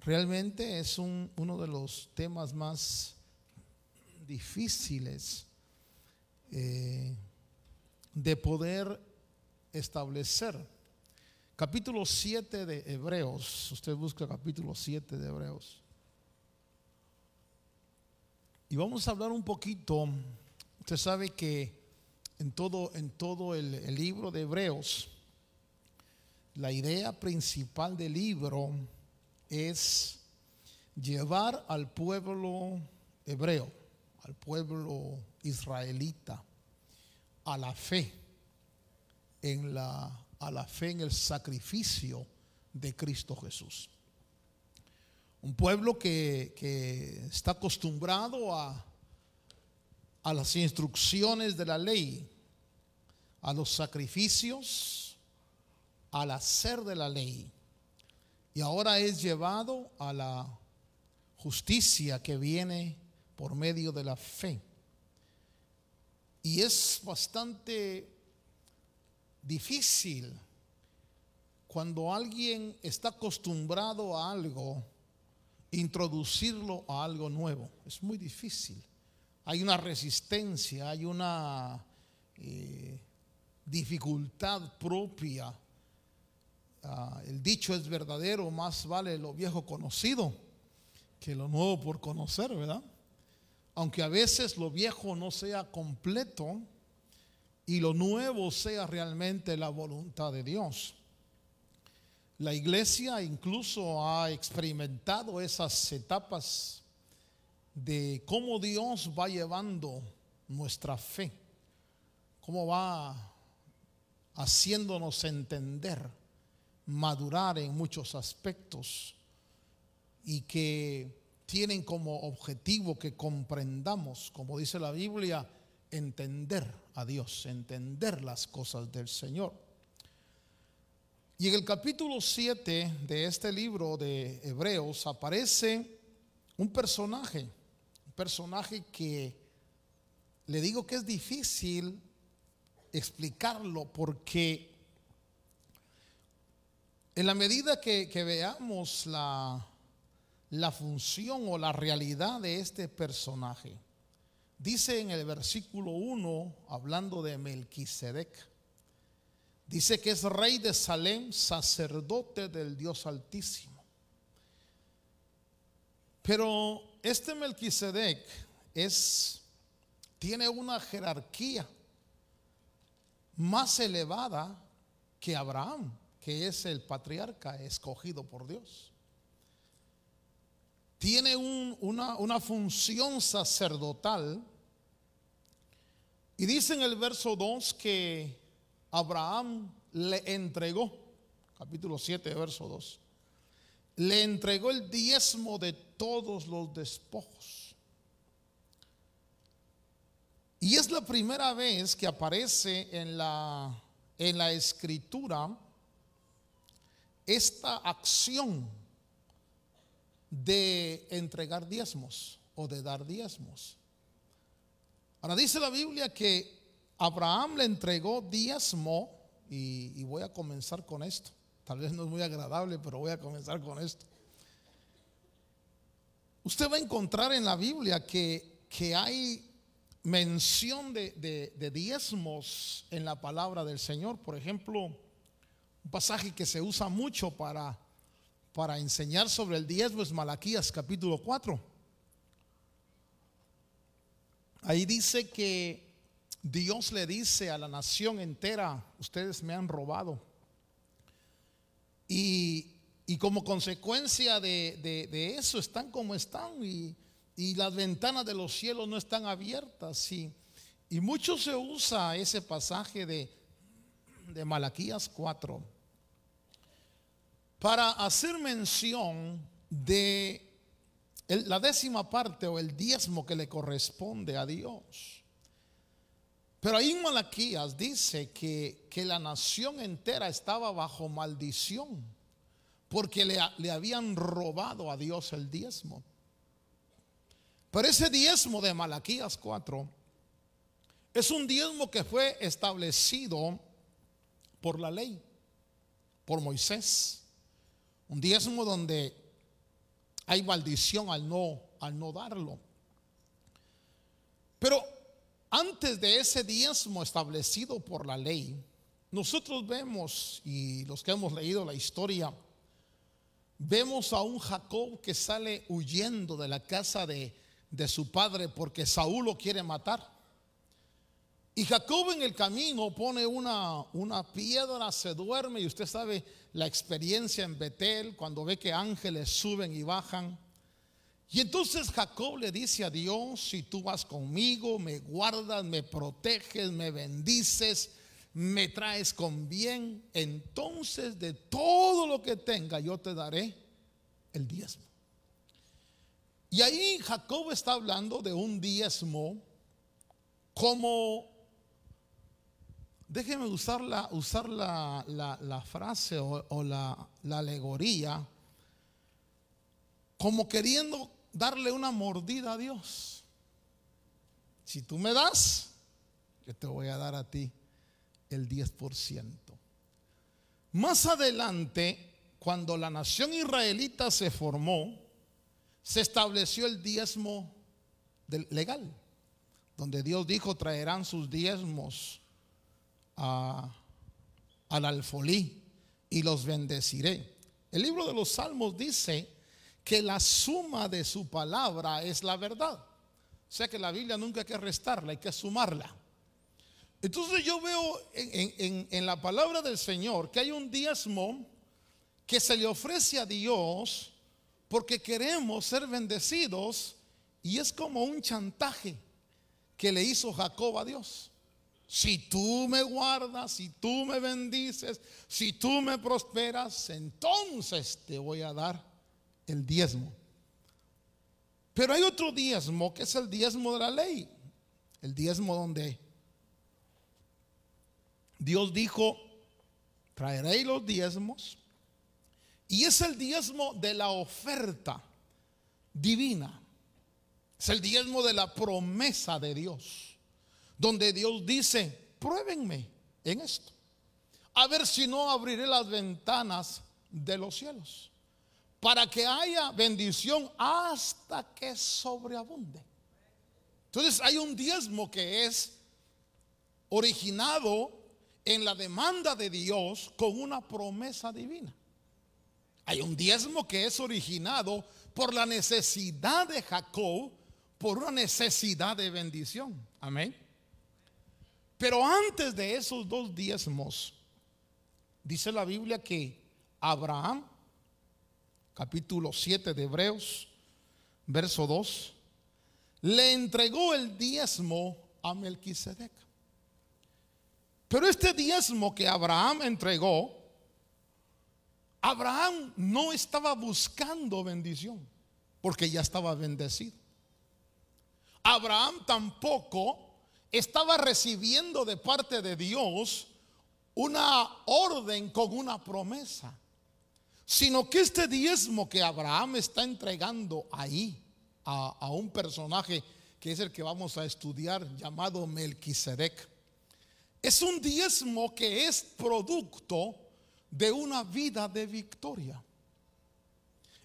realmente es uno de los temas más difíciles eh, de poder establecer. Capítulo 7 de Hebreos, usted busca capítulo 7 de Hebreos. Y vamos a hablar un poquito, usted sabe que en todo, en todo el, el libro de Hebreos, la idea principal del libro es llevar al pueblo hebreo, al pueblo israelita, a la fe, en la, a la fe en el sacrificio de Cristo Jesús. Un pueblo que, que está acostumbrado a, a las instrucciones de la ley, a los sacrificios, al hacer de la ley y ahora es llevado a la justicia que viene por medio de la fe. Y es bastante difícil cuando alguien está acostumbrado a algo, introducirlo a algo nuevo. Es muy difícil. Hay una resistencia, hay una eh, dificultad propia Ah, el dicho es verdadero, más vale lo viejo conocido que lo nuevo por conocer, ¿verdad? Aunque a veces lo viejo no sea completo y lo nuevo sea realmente la voluntad de Dios. La iglesia incluso ha experimentado esas etapas de cómo Dios va llevando nuestra fe, cómo va haciéndonos entender madurar en muchos aspectos y que tienen como objetivo que comprendamos, como dice la Biblia, entender a Dios, entender las cosas del Señor. Y en el capítulo 7 de este libro de Hebreos aparece un personaje, un personaje que le digo que es difícil explicarlo porque en la medida que, veamos la, función o la realidad de este personaje, dice en el versículo 1, hablando de Melquisedec, dice que es rey de Salem, sacerdote del Dios Altísimo. Pero este Melquisedec tiene una jerarquía más elevada que Abraham que es el patriarca escogido por Dios. Tiene una, función sacerdotal. Y dice en el verso 2 que Abraham le entregó, capítulo 7, verso 2, le entregó el diezmo de todos los despojos. Y es la primera vez que aparece en la, en la escritura esta acción de entregar diezmos o de dar diezmos. Ahora dice la Biblia que Abraham le entregó diezmo y, voy a comenzar con esto. Tal vez no es muy agradable, pero voy a comenzar con esto. Usted va a encontrar en la Biblia que, que hay mención de, de diezmos en la palabra del Señor. Por ejemplo, un pasaje que se usa mucho para, para enseñar sobre el diezmo es Malaquías capítulo 4. Ahí dice que Dios le dice a la nación entera, ustedes me han robado. Y, como consecuencia de, eso están como están y, las ventanas de los cielos no están abiertas. y mucho se usa ese pasaje de, de Malaquías 4 para hacer mención de la décima parte o el diezmo que le corresponde a Dios. Pero ahí en Malaquías dice que, la nación entera estaba bajo maldición porque le, le habían robado a Dios el diezmo. Pero ese diezmo de Malaquías 4 es un diezmo que fue establecido por la ley, por Moisés. Un diezmo donde hay maldición al no, al no darlo. Pero antes de ese diezmo establecido por la ley, nosotros vemos, y los que hemos leído la historia, vemos a un Jacob que sale huyendo de la casa de, de su padre porque Saúl lo quiere matar. Y Jacob en el camino pone una, una piedra, se duerme y usted sabe la experiencia en Betel cuando ve que ángeles suben y bajan. Y entonces Jacob le dice a Dios, si tú vas conmigo, me guardas, me proteges, me bendices, me traes con bien, entonces de todo lo que tenga yo te daré el diezmo. Y ahí Jacob está hablando de un diezmo como déjeme usar la, frase o, la, la alegoría como queriendo darle una mordida a Dios. Si tú me das, yo te voy a dar a ti el 10%. Más adelante, cuando la nación israelita se formó, se estableció el diezmo legal, donde Dios dijo, traerán sus diezmos al alfolí y los bendeciré. El libro de los Salmos dice que la suma de su palabra es la verdad. O sea que la Biblia nunca hay que restarla, hay que sumarla. Entonces yo veo en, en la palabra del Señor que hay un diezmo que se le ofrece a Dios porque queremos ser bendecidos y es como un chantaje que le hizo Jacob a Dios. Si tú me guardas, si tú me bendices, si tú me prosperas, entonces te voy a dar el diezmo. Pero hay otro diezmo que es el diezmo de la ley. El diezmo donde Dios dijo, traeréis los diezmos. Y es el diezmo de la oferta divina. Es el diezmo de la promesa de Dios donde Dios dice, pruébenme en esto. A ver si no abriré las ventanas de los cielos para que haya bendición hasta que sobreabunde. Entonces hay un diezmo que es originado en la demanda de Dios con una promesa divina. Hay un diezmo que es originado por la necesidad de Jacob, por una necesidad de bendición. Amén. Pero antes de esos dos diezmos, dice la Biblia que Abraham, capítulo 7 de Hebreos, verso 2, le entregó el diezmo a Melquisedec. Pero este diezmo que Abraham entregó, Abraham no estaba buscando bendición, porque ya estaba bendecido. Abraham tampoco estaba recibiendo de parte de Dios una orden con una promesa, sino que este diezmo que Abraham está entregando ahí a, un personaje que es el que vamos a estudiar llamado Melquisedec, es un diezmo que es producto de una vida de victoria.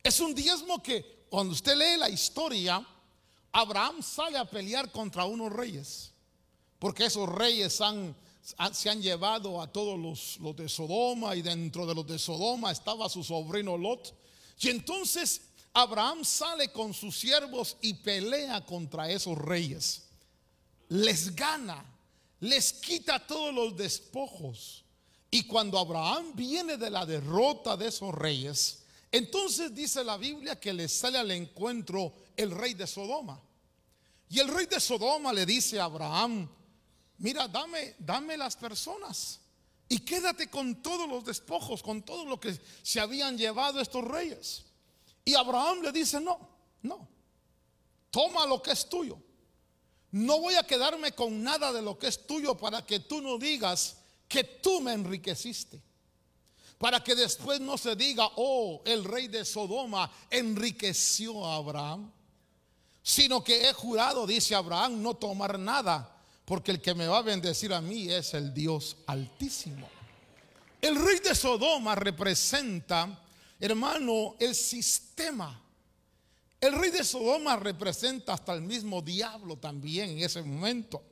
Es un diezmo que cuando usted lee la historia, Abraham sale a pelear contra unos reyes porque esos reyes se han llevado a todos los, los de Sodoma y dentro de los de Sodoma estaba su sobrino Lot. Y entonces Abraham sale con sus siervos y pelea contra esos reyes. Les gana, les quita todos los despojos. Y cuando Abraham viene de la derrota de esos reyes, entonces dice la Biblia que le sale al encuentro el rey de Sodoma. Y el rey de Sodoma le dice a Abraham, mira, dame, dame las personas y quédate con todos los despojos, con todo lo que se habían llevado estos reyes. Y Abraham le dice, no, no, toma lo que es tuyo. No voy a quedarme con nada de lo que es tuyo para que tú no digas que tú me enriqueciste. Para que después no se diga, oh, el rey de Sodoma enriqueció a Abraham. Sino que he jurado, dice Abraham, no tomar nada porque el que me va a bendecir a mí es el Dios altísimo. El rey de Sodoma representa, hermano, el sistema. El rey de Sodoma representa hasta el mismo diablo también en ese momento.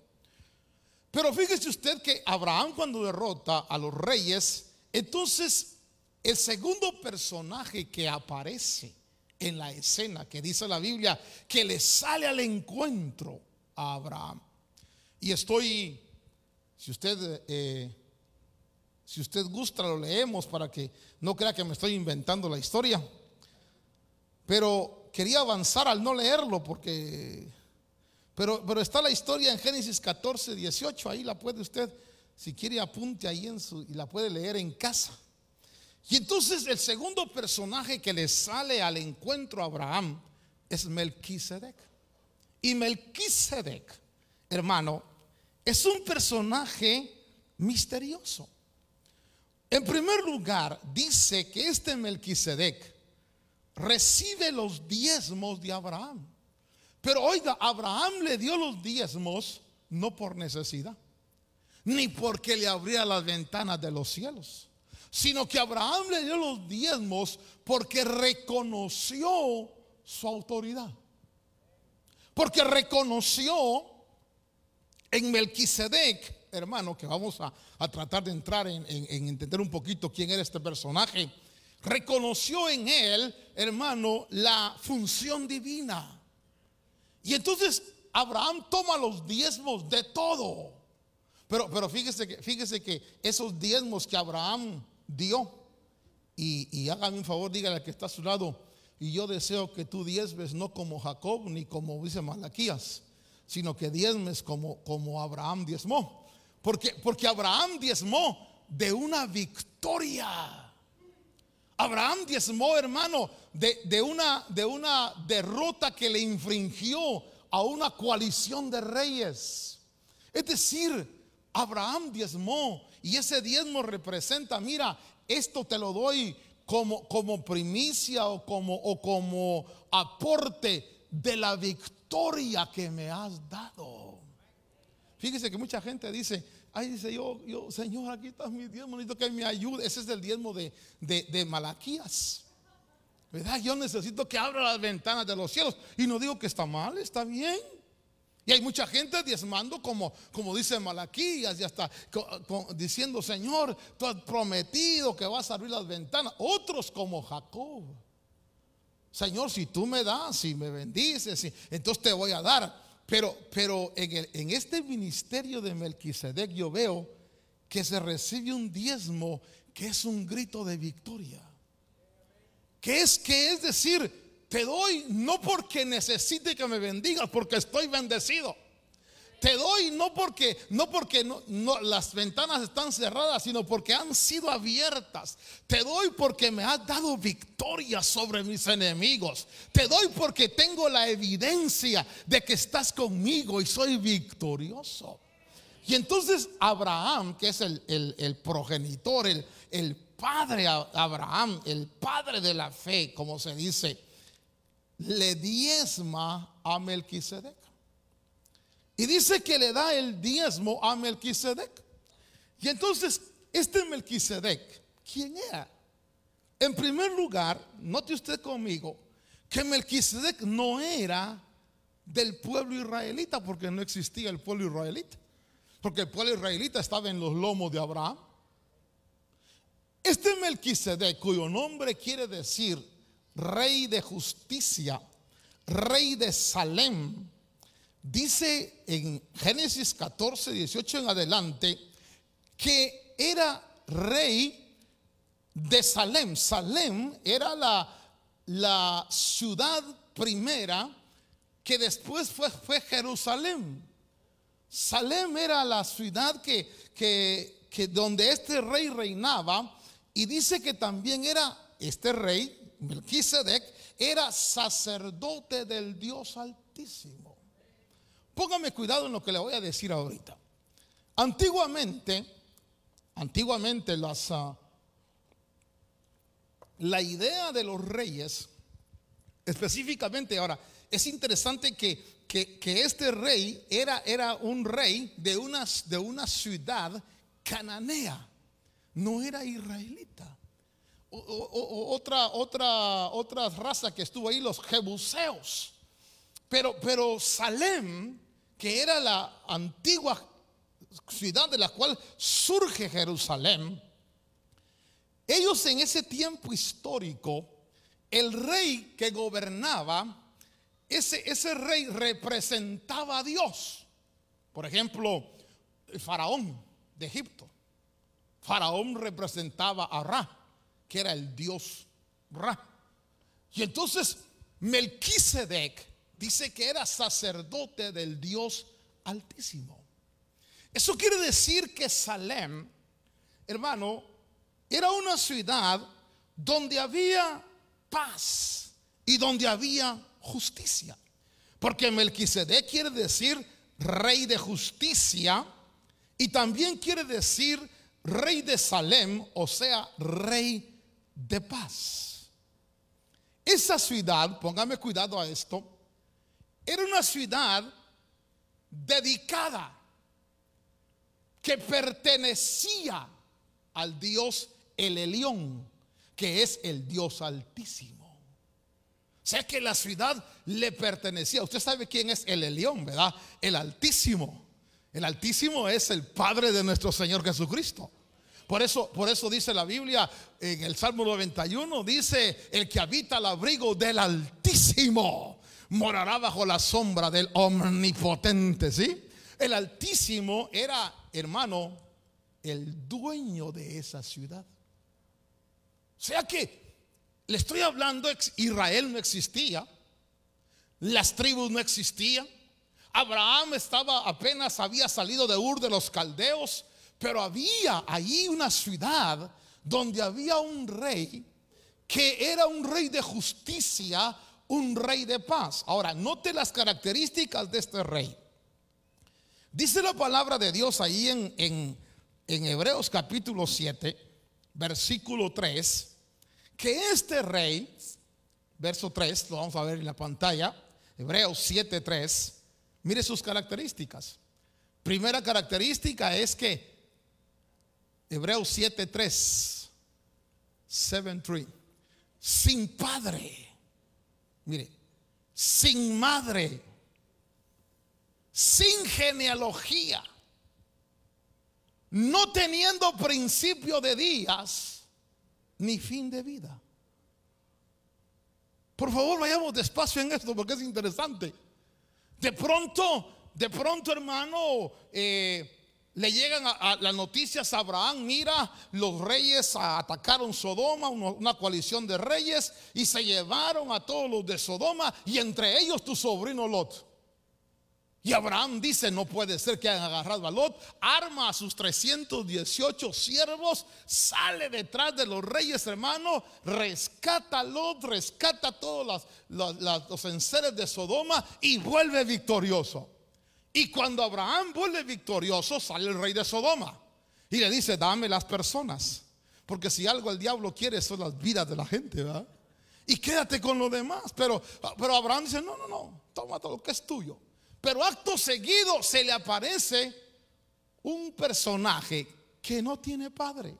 Pero fíjese usted que Abraham cuando derrota a los reyes, entonces el segundo personaje que aparece en la escena, que dice la Biblia, que le sale al encuentro a Abraham y estoy, si usted, eh, si usted gusta, lo leemos para que no crea que me estoy inventando la historia. Pero quería avanzar al no leerlo porque, pero, está la historia en Génesis 14, 18, ahí la puede usted, si quiere apunte ahí en su, y la puede leer en casa. Y entonces el segundo personaje que le sale al encuentro a Abraham es Melquisedec. Y Melquisedec, hermano, es un personaje misterioso. En primer lugar, dice que este Melquisedec recibe los diezmos de Abraham. Pero oiga, Abraham le dio los diezmos no por necesidad, ni porque le abría las ventanas de los cielos, sino que Abraham le dio los diezmos porque reconoció su autoridad, porque reconoció en Melquisedec, hermano, que vamos a, tratar de entrar en, entender un poquito quién era este personaje, reconoció en él, hermano, la función divina. Y entonces Abraham toma los diezmos de todo. Pero, pero fíjese, que, fíjese que esos diezmos que Abraham dio, y, y hágame un favor, dígale al que está a su lado, y yo deseo que tú diezmes no como Jacob ni como dice Malaquías, sino que diezmes como, como Abraham diezmó. Porque, porque Abraham diezmó de una victoria. Abraham diezmó, hermano, de, de, una, de una derrota que le infringió a una coalición de reyes. Es decir, Abraham diezmó y ese diezmo representa, mira, esto te lo doy como, como primicia o como, o como aporte de la victoria que me has dado. Fíjese que mucha gente dice, ay, dice yo, yo Señor, aquí está mi diezmo, necesito que me ayude. Ese es el diezmo de, Malaquías. ¿Verdad? Yo necesito que abra las ventanas de los cielos. Y no digo que está mal, está bien. Y hay mucha gente diezmando como, como dice Malaquías y hasta diciendo, Señor, tú has prometido que vas a abrir las ventanas. Otros como Jacob Señor, si tú me das, si me bendices, si, entonces te voy a dar. Pero, pero en, el, en este ministerio de Melquisedec yo veo que se recibe un diezmo que es un grito de victoria. Que es que es decir, te doy no porque necesite que me bendigas, porque estoy bendecido te doy no porque, no porque las ventanas están cerradas, sino porque han sido abiertas. Te doy porque me has dado victoria sobre mis enemigos. Te doy porque tengo la evidencia de que estás conmigo y soy victorioso. Y entonces Abraham, que es el, progenitor, el, el padre Abraham, el padre de la fe, como se dice, le diezma a Melquisedec. Y dice que le da el diezmo a Melquisedec. Y entonces, este Melquisedec, ¿quién era? En primer lugar, note usted conmigo que Melquisedec no era del pueblo israelita, porque no existía el pueblo israelita. Porque el pueblo israelita estaba en los lomos de Abraham. Este Melquisedec, cuyo nombre quiere decir rey de justicia, rey de Salem, dice en Génesis 14, 18 en adelante, que era rey de Salem. Salem era la, ciudad primera que después fue, Jerusalén. Salem era la ciudad que, que donde este rey reinaba y dice que también era este rey, Melquisedec, era sacerdote del Dios Altísimo. Póngame cuidado en lo que le voy a decir ahorita. Antiguamente, antiguamente las, ah, la idea de los reyes, específicamente ahora, es interesante que, que, este rey era, era, un rey de una, de una ciudad cananea, no era israelita. O, otra, otra, otra raza que estuvo ahí, los jebuseos. Pero, pero Salem que era la antigua ciudad de la cual surge Jerusalén, ellos en ese tiempo histórico, el rey que gobernaba, ese, ese rey representaba a Dios. Por ejemplo, el faraón de Egipto. Faraón representaba a Ra, que era el dios Ra. Y entonces Melquisedec dice que era sacerdote del Dios Altísimo. Eso quiere decir que Salem, hermano, era una ciudad donde había paz y donde había justicia. Porque Melquisedec quiere decir rey de justicia y también quiere decir rey de Salem, o sea, rey de paz. Esa ciudad, póngame cuidado a esto, era una ciudad dedicada que pertenecía al Dios el Elión, que es el Dios altísimo. O sea que la ciudad le pertenecía. Usted sabe quién es el Elión, ¿verdad? El Altísimo. El Altísimo es el Padre de nuestro Señor Jesucristo. Por eso, por eso dice la Biblia en el Salmo 91, dice, el que habita al abrigo del Altísimo morará bajo la sombra del omnipotente, ¿sí? El Altísimo era, hermano, el dueño de esa ciudad. O sea que le estoy hablando, Israel no existía, las tribus no existían, Abraham estaba apenas había salido de Ur de los caldeos, pero había ahí una ciudad donde había un rey que era un rey de justicia, un rey de paz. Ahora, note las características de este rey. Dice la palabra de Dios ahí en, Hebreos capítulo 7, versículo 3, que este rey, verso 3, lo vamos a ver en la pantalla, Hebreos 7, 3, mire sus características. Primera característica es que Hebreos 7:3 7:3 sin padre. Mire, sin madre, sin genealogía, no teniendo principio de días ni fin de vida. Por favor, vayamos despacio en esto porque es interesante. De pronto, de pronto, hermano, eh, le llegan a, las noticias a Abraham, mira, los reyes atacaron Sodoma, una coalición de reyes, y se llevaron a todos los de Sodoma, y entre ellos tu sobrino Lot. Y Abraham dice, no puede ser que hayan agarrado a Lot, arma a sus 318 siervos, sale detrás de los reyes hermano, rescata a Lot, rescata a todos los, los, los enseres de Sodoma y vuelve victorioso. Y cuando Abraham vuelve victorioso, sale el rey de Sodoma y le dice, dame las personas. Porque si algo el diablo quiere son las vidas de la gente, ¿verdad? Y quédate con lo demás. Pero, pero Abraham dice, no, no, no, toma todo lo que es tuyo. Pero acto seguido se le aparece un personaje que no tiene padre,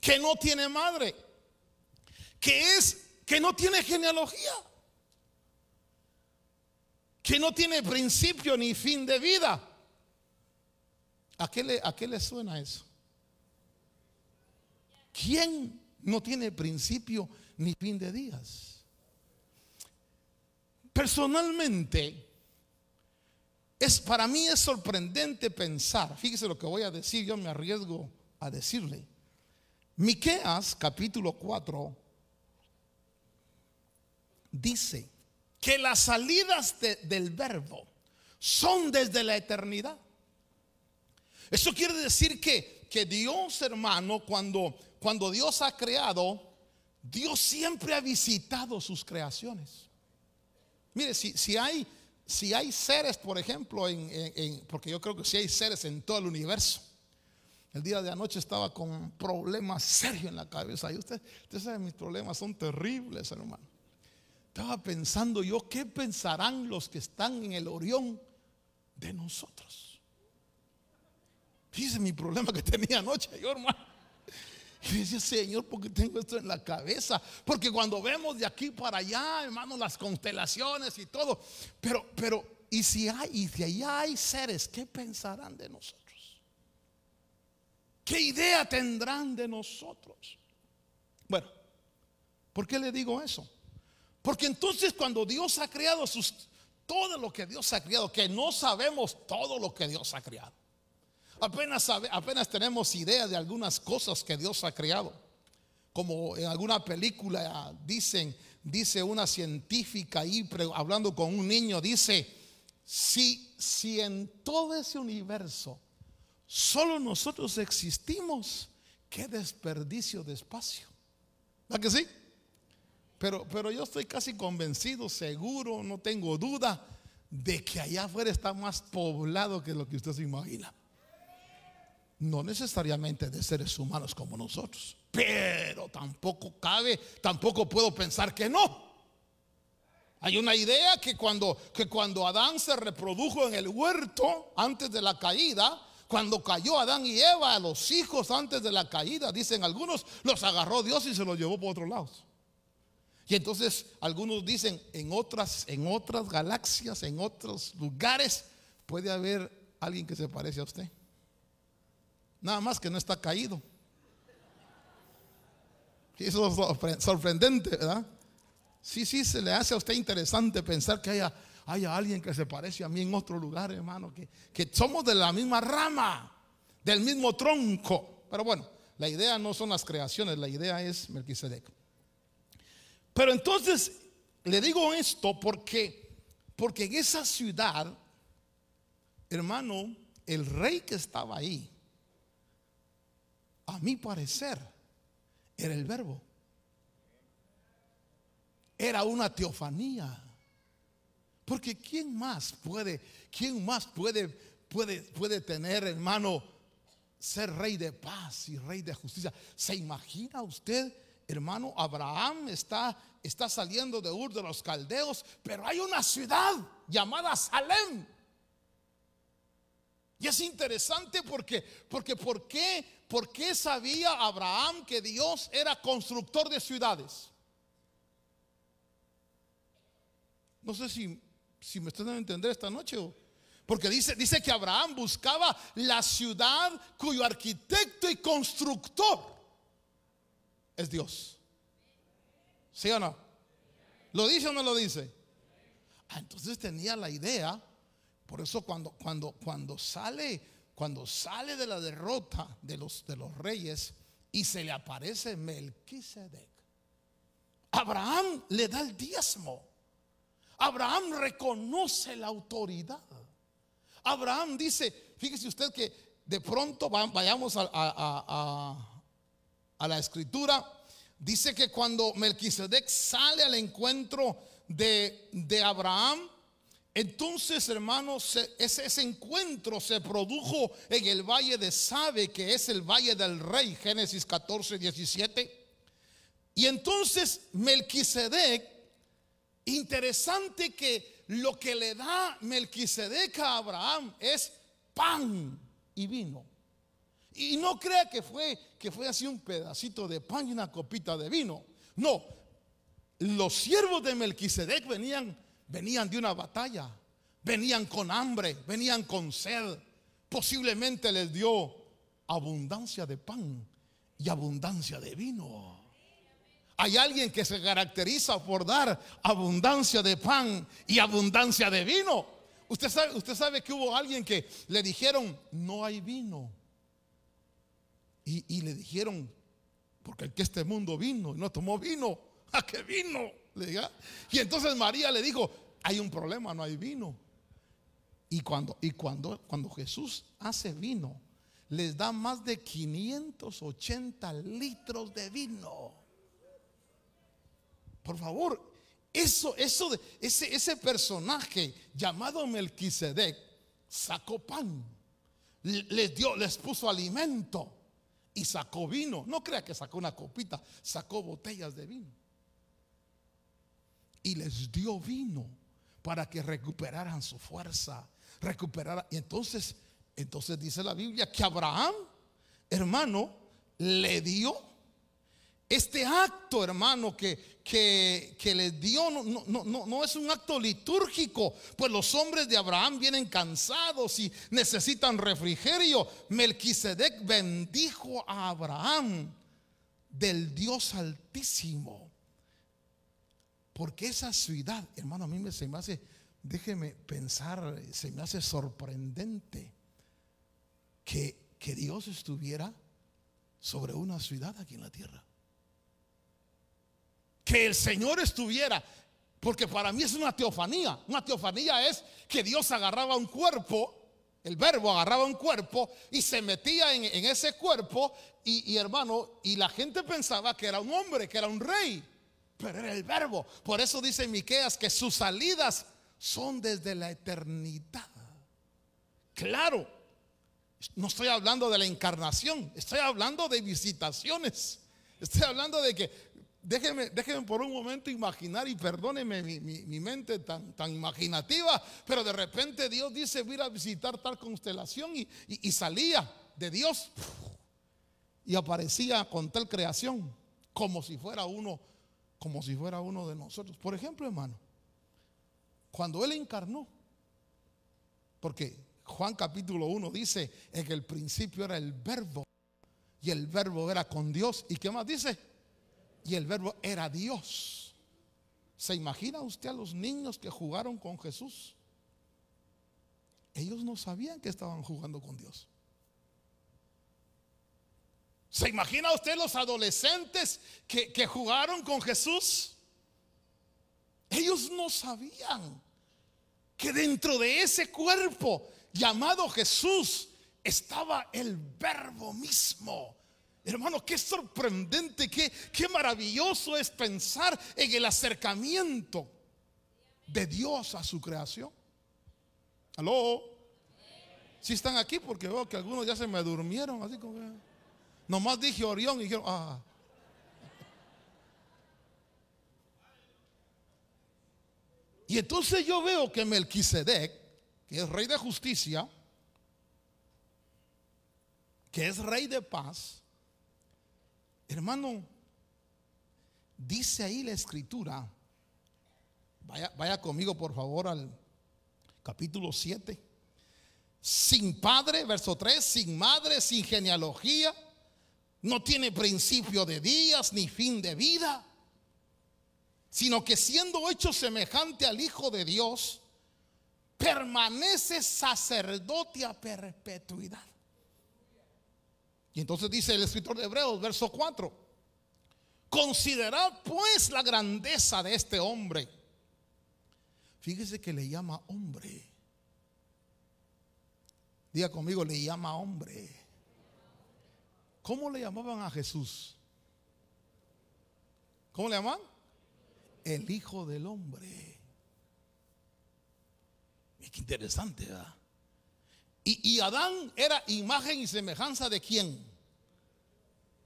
que no tiene madre, que es, que no tiene genealogía que no tiene principio ni fin de vida. ¿A qué le, suena eso? ¿Quién no tiene principio ni fin de días? Personalmente, es, para mí es sorprendente pensar, fíjese lo que voy a decir, yo me arriesgo a decirle. Miqueas capítulo 4 dice que las salidas del verbo son desde la eternidad. Eso quiere decir que, Dios, hermano, cuando, cuando Dios ha creado, Dios siempre ha visitado sus creaciones. Mire, si, si hay, si hay seres, por ejemplo, en, porque yo creo que si hay seres en todo el universo, el día de anoche estaba con problemas, serios serio en la cabeza. Y usted, usted mis problemas son terribles, hermano. Estaba pensando yo, ¿qué pensarán los que están en el Orión de nosotros? dice mi problema que tenía anoche, yo hermano. Y decía, Señor, porque tengo esto en la cabeza. Porque cuando vemos de aquí para allá, hermano, las constelaciones y todo. Pero, pero, y si hay, y si allá hay seres, ¿qué pensarán de nosotros? ¿Qué idea tendrán de nosotros? Bueno, ¿por qué le digo eso? Porque entonces cuando Dios ha creado sus, todo lo que Dios ha creado, que no sabemos todo lo que Dios ha creado. Apenas, apenas tenemos idea de algunas cosas que Dios ha creado. Como en alguna película dicen, dice una científica ahí hablando con un niño, dice, si, si en todo ese universo solo nosotros existimos, qué desperdicio de espacio. ¿Verdad que sí? Pero, yo estoy casi convencido, seguro, no tengo duda de que allá afuera está más poblado que lo que usted se imagina. No necesariamente de seres humanos como nosotros, pero tampoco cabe, tampoco puedo pensar que no. Hay una idea que cuando, que cuando Adán se reprodujo en el huerto antes de la caída, cuando cayó Adán y Eva a los hijos antes de la caída, dicen algunos, los agarró Dios y se los llevó por otros lados. Y entonces algunos dicen, en otras, en otras galaxias, en otros lugares, puede haber alguien que se parece a usted. Nada más que no está caído. eso es sorprendente, ¿verdad? Sí, sí, se le hace a usted interesante pensar que haya, alguien que se parece a mí en otro lugar, hermano, que, que somos de la misma rama, del mismo tronco. Pero bueno, la idea no son las creaciones, la idea es Melquisedec. Pero entonces le digo esto porque, porque en esa ciudad, hermano, el rey que estaba ahí, a mi parecer, era el verbo. Era una teofanía. Porque quién más puede, quién más puede, puede, puede tener, hermano, ser rey de paz y rey de justicia. ¿Se imagina usted hermano, Abraham está, está saliendo de Ur de los Caldeos, pero hay una ciudad llamada Salem. Y es interesante porque, porque, ¿por qué, por qué sabía Abraham que Dios era constructor de ciudades? No sé si, si me están a entender esta noche Porque dice, dice que Abraham buscaba la ciudad cuyo arquitecto y constructor es Dios. ¿Sí o no? ¿Lo dice o no lo dice? Ah, entonces tenía la idea. Por eso cuando, cuando, cuando sale, cuando sale de la derrota de los, de los reyes y se le aparece Melquisedec, Abraham le da el diezmo. Abraham reconoce la autoridad. Abraham dice, fíjese usted que de pronto vayamos a a la escritura, dice que cuando Melquisedec sale al encuentro de, de Abraham, entonces, hermanos, ese, ese, encuentro se produjo en el valle de Sabe, que es el valle del rey, Génesis 14, 17. Y entonces Melquisedec, interesante que lo que le da Melquisedec a Abraham es pan y vino. Y no crea que fue, que fue así un pedacito de pan y una copita de vino. No, los siervos de Melquisedec venían, venían de una batalla, venían con hambre, venían con sed. Posiblemente les dio abundancia de pan y abundancia de vino. Hay alguien que se caracteriza por dar abundancia de pan y abundancia de vino. Usted sabe, usted sabe que hubo alguien que le dijeron, no hay vino. Y, le dijeron, porque que este mundo vino y no tomó vino, ¿a qué vino? Y entonces María le dijo, hay un problema, no hay vino. Y cuando, y cuando, cuando Jesús hace vino, les da más de 580 litros de vino. Por favor, eso, eso de, ese, ese personaje llamado Melquisedec sacó pan, les dio, les puso alimento y sacó vino. No crea que sacó una copita, sacó botellas de vino. Y les dio vino para que recuperaran su fuerza, recuperaran. Y entonces, entonces dice la Biblia que Abraham, hermano, le dio este acto, hermano, que, que, que les dio no, no, no, es un acto litúrgico, pues los hombres de Abraham vienen cansados y necesitan refrigerio. Melquisedec bendijo a Abraham del Dios Altísimo. Porque esa ciudad, hermano, a mí me, se me hace, déjeme pensar, se me hace sorprendente que Dios estuviera sobre una ciudad aquí en la tierra que el Señor estuviera, porque para mí es una teofanía. Una teofanía es que Dios agarraba un cuerpo, el verbo agarraba un cuerpo y se metía en, ese cuerpo y, y hermano, y la gente pensaba que era un hombre, que era un rey, pero era el verbo. Por eso dice Miqueas que sus salidas son desde la eternidad. Claro, no estoy hablando de la encarnación, estoy hablando de visitaciones. Estoy hablando de que Déjeme, por un momento imaginar y perdóneme mi, mente tan, imaginativa, pero de repente Dios dice, voy a visitar tal constelación y, salía de Dios y aparecía con tal creación, como si fuera uno, como si fuera uno de nosotros. Por ejemplo, hermano, cuando Él encarnó, porque Juan capítulo 1 dice, en el principio era el verbo y el verbo era con Dios, ¿y qué más dice? y el verbo era Dios. ¿Se imagina usted a los niños que jugaron con Jesús? Ellos no sabían que estaban jugando con Dios. ¿Se imagina usted los adolescentes que, que jugaron con Jesús? Ellos no sabían que dentro de ese cuerpo llamado Jesús estaba el verbo mismo, Hermano, qué sorprendente, qué, qué maravilloso es pensar en el acercamiento de Dios a su creación. ¿Aló? Si están aquí, porque veo que algunos ya se me durmieron, así como. Nomás dije Orión y dijeron, ah. Y entonces yo veo que Melquisedec, que es rey de justicia, que es rey de paz, Hermano, dice ahí la escritura, vaya, conmigo por favor al capítulo 7, sin padre, verso 3, sin madre, sin genealogía, no tiene principio de días ni fin de vida, sino que siendo hecho semejante al Hijo de Dios, permanece sacerdote a perpetuidad. Y entonces dice el escritor de Hebreos, verso 4, considerad pues la grandeza de este hombre. Fíjese que le llama hombre. Diga conmigo, le llama hombre. ¿Cómo le llamaban a Jesús? ¿Cómo le llamaban, El Hijo del Hombre. es que interesante, ¿verdad? Y, Adán era imagen y semejanza de quién?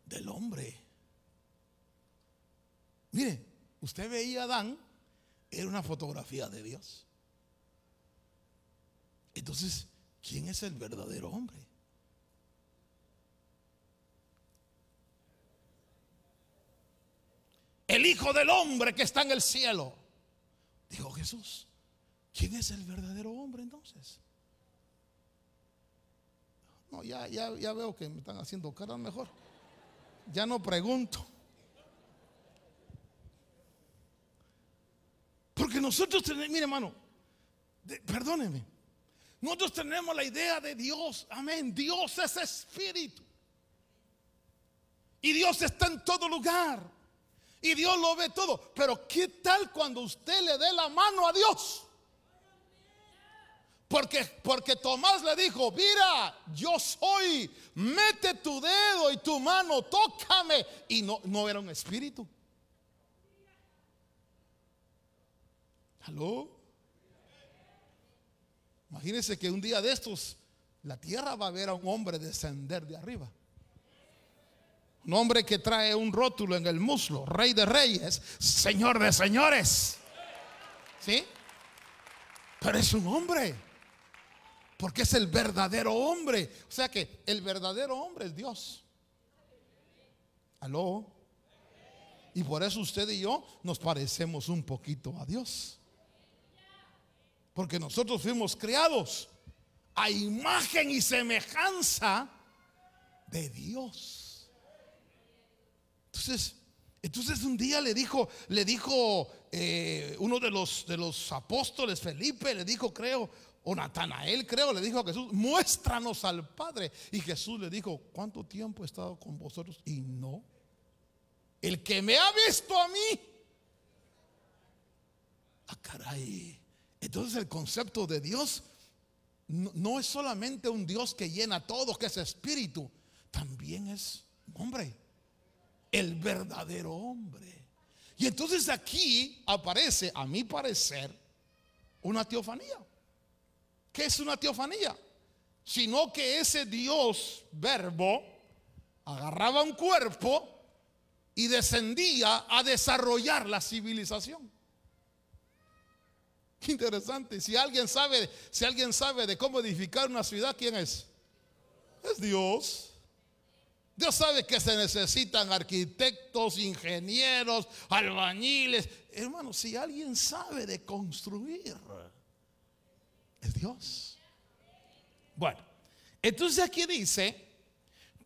Del hombre. Mire, usted veía a Adán, era una fotografía de Dios. Entonces, ¿quién es el verdadero hombre? El Hijo del Hombre que está en el cielo. Dijo Jesús, ¿quién es el verdadero hombre entonces? No, ya, veo que me están haciendo cara mejor. Ya no pregunto. Porque nosotros tenemos, mire hermano, perdóneme, nosotros tenemos la idea de Dios, amén, Dios es espíritu. Y Dios está en todo lugar. Y Dios lo ve todo. Pero ¿qué tal cuando usted le dé la mano a Dios? Porque, Tomás le dijo, mira, yo soy, mete tu dedo y tu mano, tócame. Y no, no era un espíritu. ¿Aló? Imagínense que un día de estos, la tierra va a ver a un hombre descender de arriba. Un hombre que trae un rótulo en el muslo, rey de reyes, señor de señores. ¿Sí? Pero es un hombre porque es el verdadero hombre. O sea que el verdadero hombre es Dios. Aló. Y por eso usted y yo nos parecemos un poquito a Dios. Porque nosotros fuimos criados a imagen y semejanza de Dios. Entonces, entonces un día le dijo, le dijo eh, uno de los, de los apóstoles, Felipe, le dijo, creo, o oh, Natanael creo, le dijo a Jesús, muéstranos al Padre. Y Jesús le dijo, ¿cuánto tiempo he estado con vosotros? Y no. El que me ha visto a mí. Ah, caray. Entonces el concepto de Dios no, es solamente un Dios que llena todo, que es espíritu, también es un hombre, el verdadero hombre. Y entonces aquí aparece, a mi parecer, una teofanía. ¿Qué es una teofanía? Sino que ese Dios, verbo, agarraba un cuerpo y descendía a desarrollar la civilización. interesante. Si alguien sabe, si alguien sabe de cómo edificar una ciudad, ¿quién es? Es Dios. Dios sabe que se necesitan arquitectos, ingenieros, albañiles. Hermano, si alguien sabe de construir, Dios. Bueno, entonces aquí dice,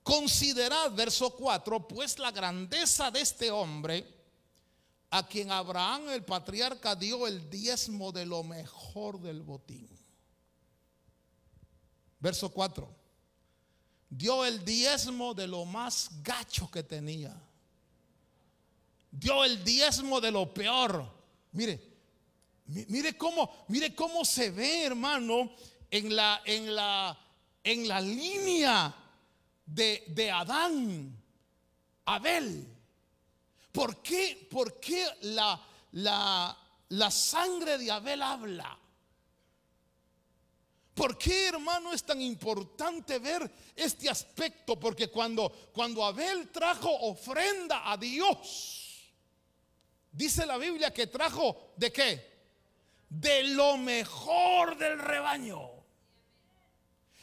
considerad verso 4, pues la grandeza de este hombre, a quien Abraham el patriarca dio el diezmo de lo mejor del botín. Verso 4 dio el diezmo de lo más gacho que tenía. Dio el diezmo de lo peor. Mire, Mire cómo, mire cómo se ve, hermano, en la, en la, en la línea de, Adán, Abel. ¿Por qué, por qué la, la, la sangre de Abel habla? ¿Por qué, hermano, es tan importante ver este aspecto? Porque cuando, cuando Abel trajo ofrenda a Dios, dice la Biblia que trajo de qué? de lo mejor del rebaño.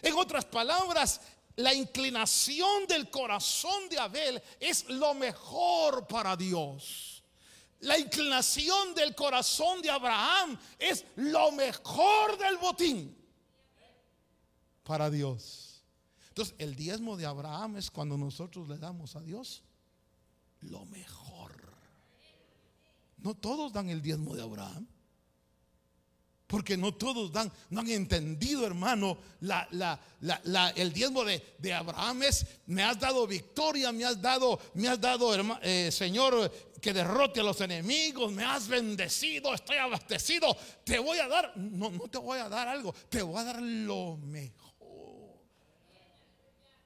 En otras palabras, la inclinación del corazón de Abel es lo mejor para Dios. La inclinación del corazón de Abraham es lo mejor del botín para Dios. Entonces, el diezmo de Abraham es cuando nosotros le damos a Dios lo mejor. No todos dan el diezmo de Abraham. Porque no todos dan, no han entendido, hermano, el diezmo de, Abraham es, me has dado victoria, me has dado, me has dado, eh, Señor, que derrote a los enemigos, me has bendecido, estoy abastecido, te voy a dar, no, no te voy a dar algo, te voy a dar lo mejor.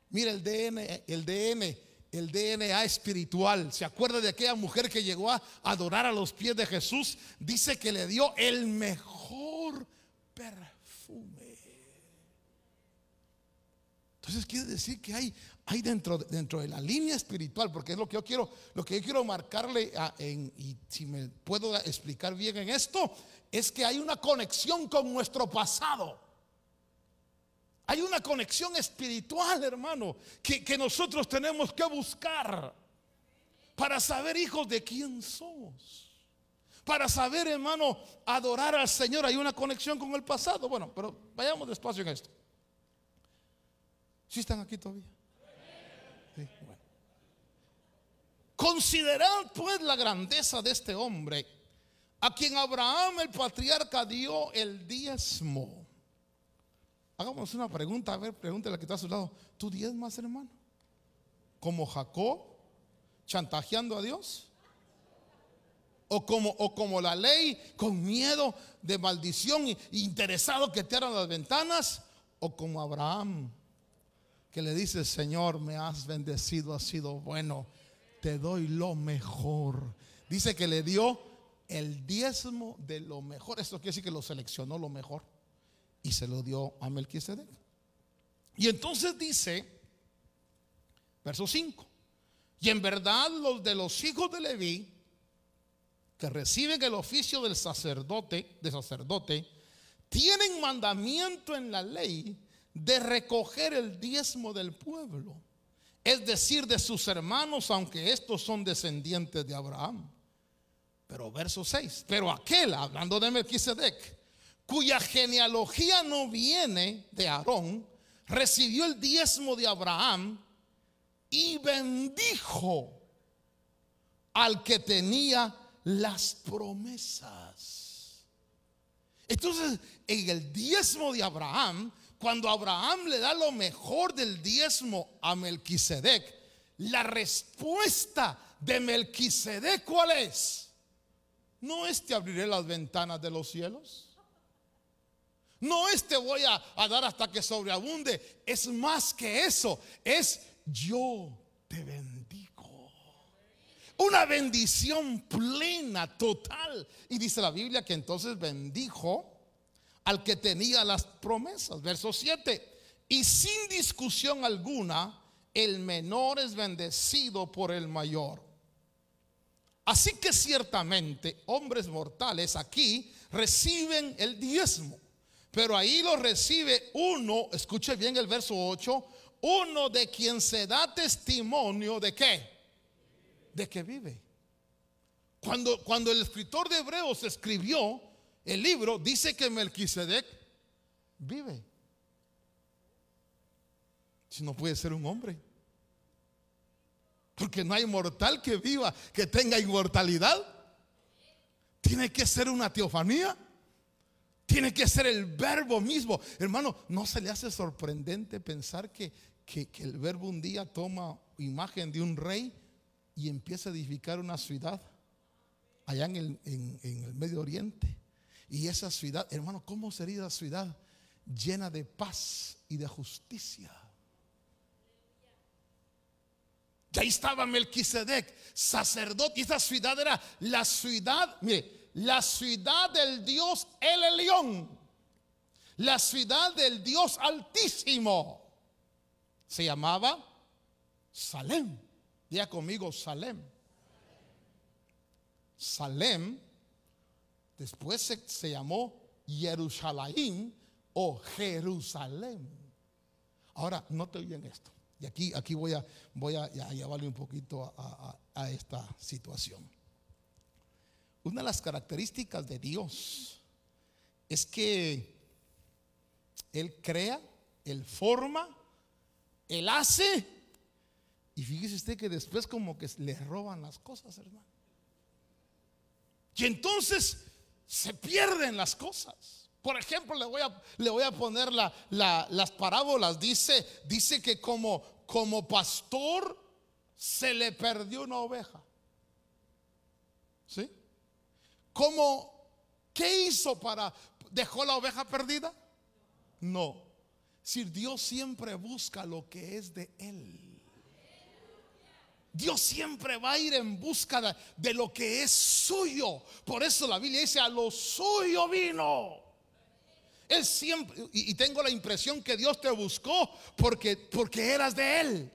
Mira el DN, el DN el DNA espiritual. ¿Se acuerda de aquella mujer que llegó a adorar a los pies de Jesús? Dice que le dio el mejor perfume. Entonces quiere decir que hay, hay dentro, dentro de la línea espiritual, porque es lo que yo quiero, lo que yo quiero marcarle en, y si me puedo explicar bien en esto, es que hay una conexión con nuestro pasado. Hay una conexión espiritual, hermano, que, que nosotros tenemos que buscar para saber, hijos, de quién somos. Para saber, hermano, adorar al Señor hay una conexión con el pasado. Bueno, pero vayamos despacio en esto. ¿Sí están aquí todavía? Sí, Considerad pues la grandeza de este hombre, a quien Abraham el patriarca dio el diezmo. Hagamos una pregunta, a ver, pregúntale a que está a su lado, ¿tú diezmas, hermano? Como Jacob, chantajeando a Dios o como, o como la ley, con miedo de maldición, interesado que te hagan las ventanas, o como Abraham, que le dice, Señor, me has bendecido, has sido bueno, te doy lo mejor. Dice que le dio el diezmo de lo mejor. Esto quiere decir que lo seleccionó lo mejor y se lo dio a Melquisedec. Y entonces dice, verso 5, y en verdad los de los hijos de Leví, que reciben el oficio del sacerdote, de sacerdote, tienen mandamiento en la ley de recoger el diezmo del pueblo, es decir, de sus hermanos, aunque estos son descendientes de Abraham. Pero verso 6, pero aquel, hablando de Melquisedec, cuya genealogía no viene de Aarón, recibió el diezmo de Abraham y bendijo al que tenía las promesas. Entonces, en el diezmo de Abraham, cuando Abraham le da lo mejor del diezmo a Melquisedec, la respuesta de Melquisedec, ¿cuál es? No es te abriré las ventanas de los cielos. No es te voy a, dar hasta que sobreabunde. Es más que eso. Es yo te bendigo. Una bendición plena, total. Y dice la Biblia que entonces bendijo al que tenía las promesas. Verso 7. Y sin discusión alguna, el menor es bendecido por el mayor. Así que ciertamente hombres mortales aquí reciben el diezmo, pero ahí lo recibe uno, escuche bien el verso 8, uno de quien se da testimonio de que de que vive. Cuando, cuando el escritor de Hebreos escribió el libro, dice que Melquisedec vive. Si no puede ser un hombre. Porque no hay mortal que viva, que tenga inmortalidad. Tiene que ser una teofanía. Tiene que ser el verbo mismo. Hermano, ¿no se le hace sorprendente pensar que el verbo un día toma imagen de un rey y empieza a edificar una ciudad allá en el, Medio Oriente. Y esa ciudad, hermano, ¿cómo sería la ciudad llena de paz y de justicia? Y ahí estaba Melquisedec, sacerdote. Y esa ciudad era la ciudad, mire, la ciudad del Dios El León La ciudad del Dios Altísimo. Se llamaba Salem conmigo, Salem. Salem después se, llamó Jerusalén o Jerusalén. Ahora, no te oyen esto. Y aquí, aquí voy, a, voy a, llevarle un poquito a, a esta situación. Una de las características de Dios es que Él crea, Él forma, Él hace y fíjese usted que después como que le roban las cosas, hermano. Y entonces se pierden las cosas. Por ejemplo, le voy a, le voy a poner las parábolas. Dice, dice que como, como pastor se le perdió una oveja. ¿Sí? ¿Cómo? ¿Qué hizo para... ¿Dejó la oveja perdida? No. Si Dios siempre busca lo que es de Él. Dios siempre va a ir en busca de, lo que es suyo. Por eso la Biblia dice, a lo suyo vino. Él siempre, y, tengo la impresión que Dios te buscó porque, porque eras de Él.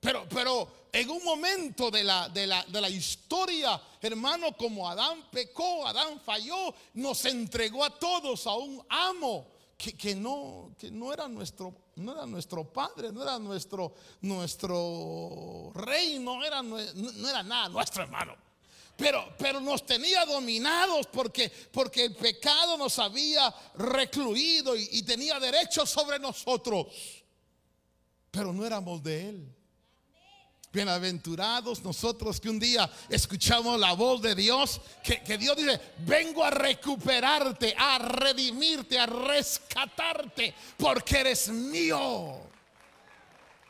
Pero, pero en un momento de la, de, la, de la historia, hermano, como Adán pecó, Adán falló, nos entregó a todos a un amo que, que no, que no era nuestro no era nuestro padre, no era nuestro, nuestro Reino, no era, era nada nuestro hermano. Pero, pero, nos tenía dominados porque, porque el pecado nos había recluido y, y tenía derecho sobre nosotros. Pero no éramos de Él. Bienaventurados nosotros que un día escuchamos la voz de Dios, que, Dios dice, vengo a recuperarte, a redimirte, a rescatarte, porque eres mío.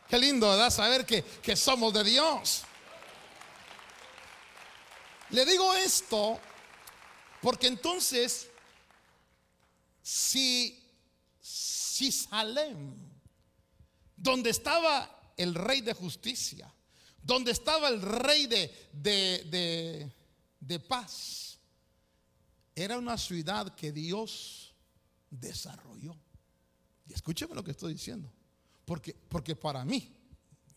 Qué lindo, da Saber que, que somos de Dios. Le digo esto porque entonces, si, si Salem, donde estaba el rey de justicia, donde estaba el rey de, de, paz, era una ciudad que Dios desarrolló. Y escúcheme lo que estoy diciendo, porque, porque para mí,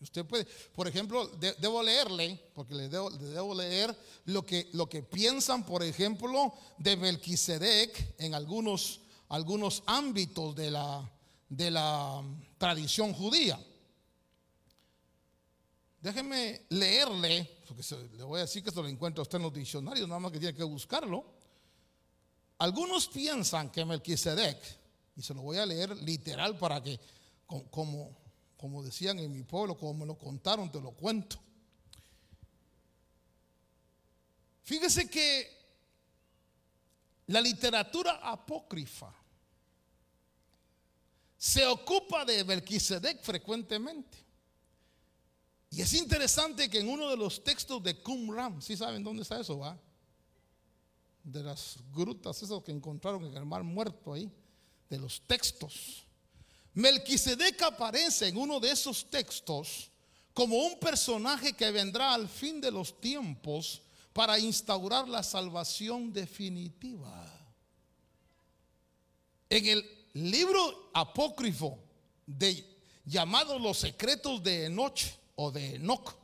usted puede, por ejemplo, debo leerle, porque le debo, leer lo que, lo que piensan, por ejemplo, de Melquisedec en algunos, algunos ámbitos de la, de la tradición judía. Déjenme leerle, porque le voy a decir que esto lo encuentro usted en los diccionarios, nada más que tiene que buscarlo. Algunos piensan que Melquisedec, y se lo voy a leer literal para que, como, como decían en mi pueblo, como me lo contaron, te lo cuento. Fíjese que la literatura apócrifa se ocupa de Melquisedec frecuentemente. Y es interesante que en uno de los textos de Qumran, si ¿sí saben dónde está eso, va? De las grutas esas que encontraron en el mar muerto ahí, de los textos. Melquisedec aparece en uno de esos textos como un personaje que vendrá al fin de los tiempos para instaurar la salvación definitiva. En el libro apócrifo de llamado Los secretos de Enoch, o de Enoch.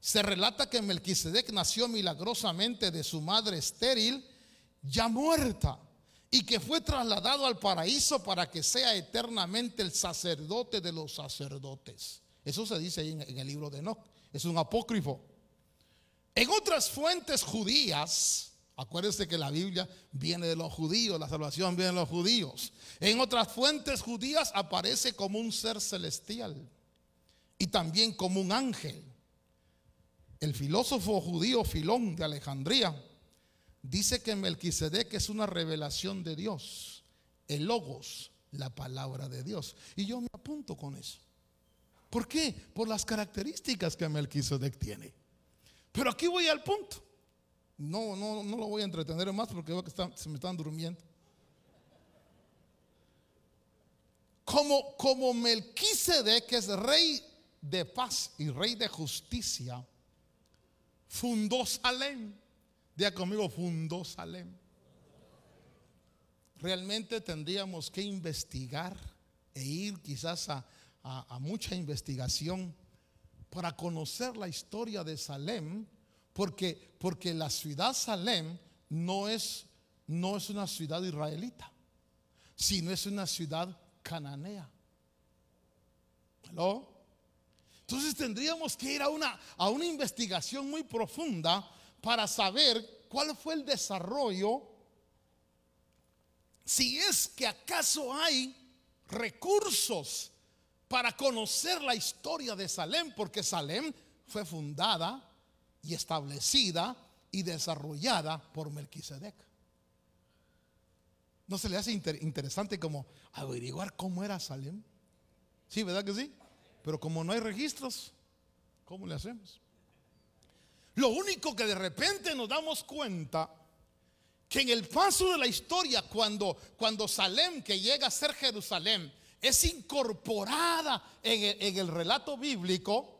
Se relata que Melquisedec nació milagrosamente de su madre estéril, ya muerta, y que fue trasladado al paraíso para que sea eternamente el sacerdote de los sacerdotes. Eso se dice ahí en el libro de Enoch. Es un apócrifo. En otras fuentes judías, acuérdense que la Biblia viene de los judíos, la salvación viene de los judíos. En otras fuentes judías aparece como un ser celestial y también como un ángel. El filósofo judío Filón de Alejandría dice que Melquisedec es una revelación de Dios, el logos, la palabra de Dios. Y yo me apunto con eso. ¿Por qué? Por las características que Melquisedec tiene. Pero aquí voy al punto. No, no, lo voy a entretener más porque veo que se me están durmiendo. Como, como Melquisedec es rey de paz y rey de justicia, fundó Salem. Diga conmigo, fundó Salem. Realmente tendríamos que investigar e ir quizás a, mucha investigación para conocer la historia de Salem, porque, porque la ciudad Salem no es, no es una ciudad israelita, sino es una ciudad cananea. Entonces tendríamos que ir a una, a una investigación muy profunda para saber cuál fue el desarrollo, si es que acaso hay recursos para conocer la historia de Salem, porque Salem fue fundada y establecida y desarrollada por Melquisedec. ¿No se le hace interesante como averiguar cómo era Salem? Sí, ¿verdad que sí? Pero como no hay registros, ¿cómo le hacemos? Lo único que de repente nos damos cuenta que en el paso de la historia, cuando, cuando Salem, que llega a ser Jerusalén, es incorporada en el, en el relato bíblico,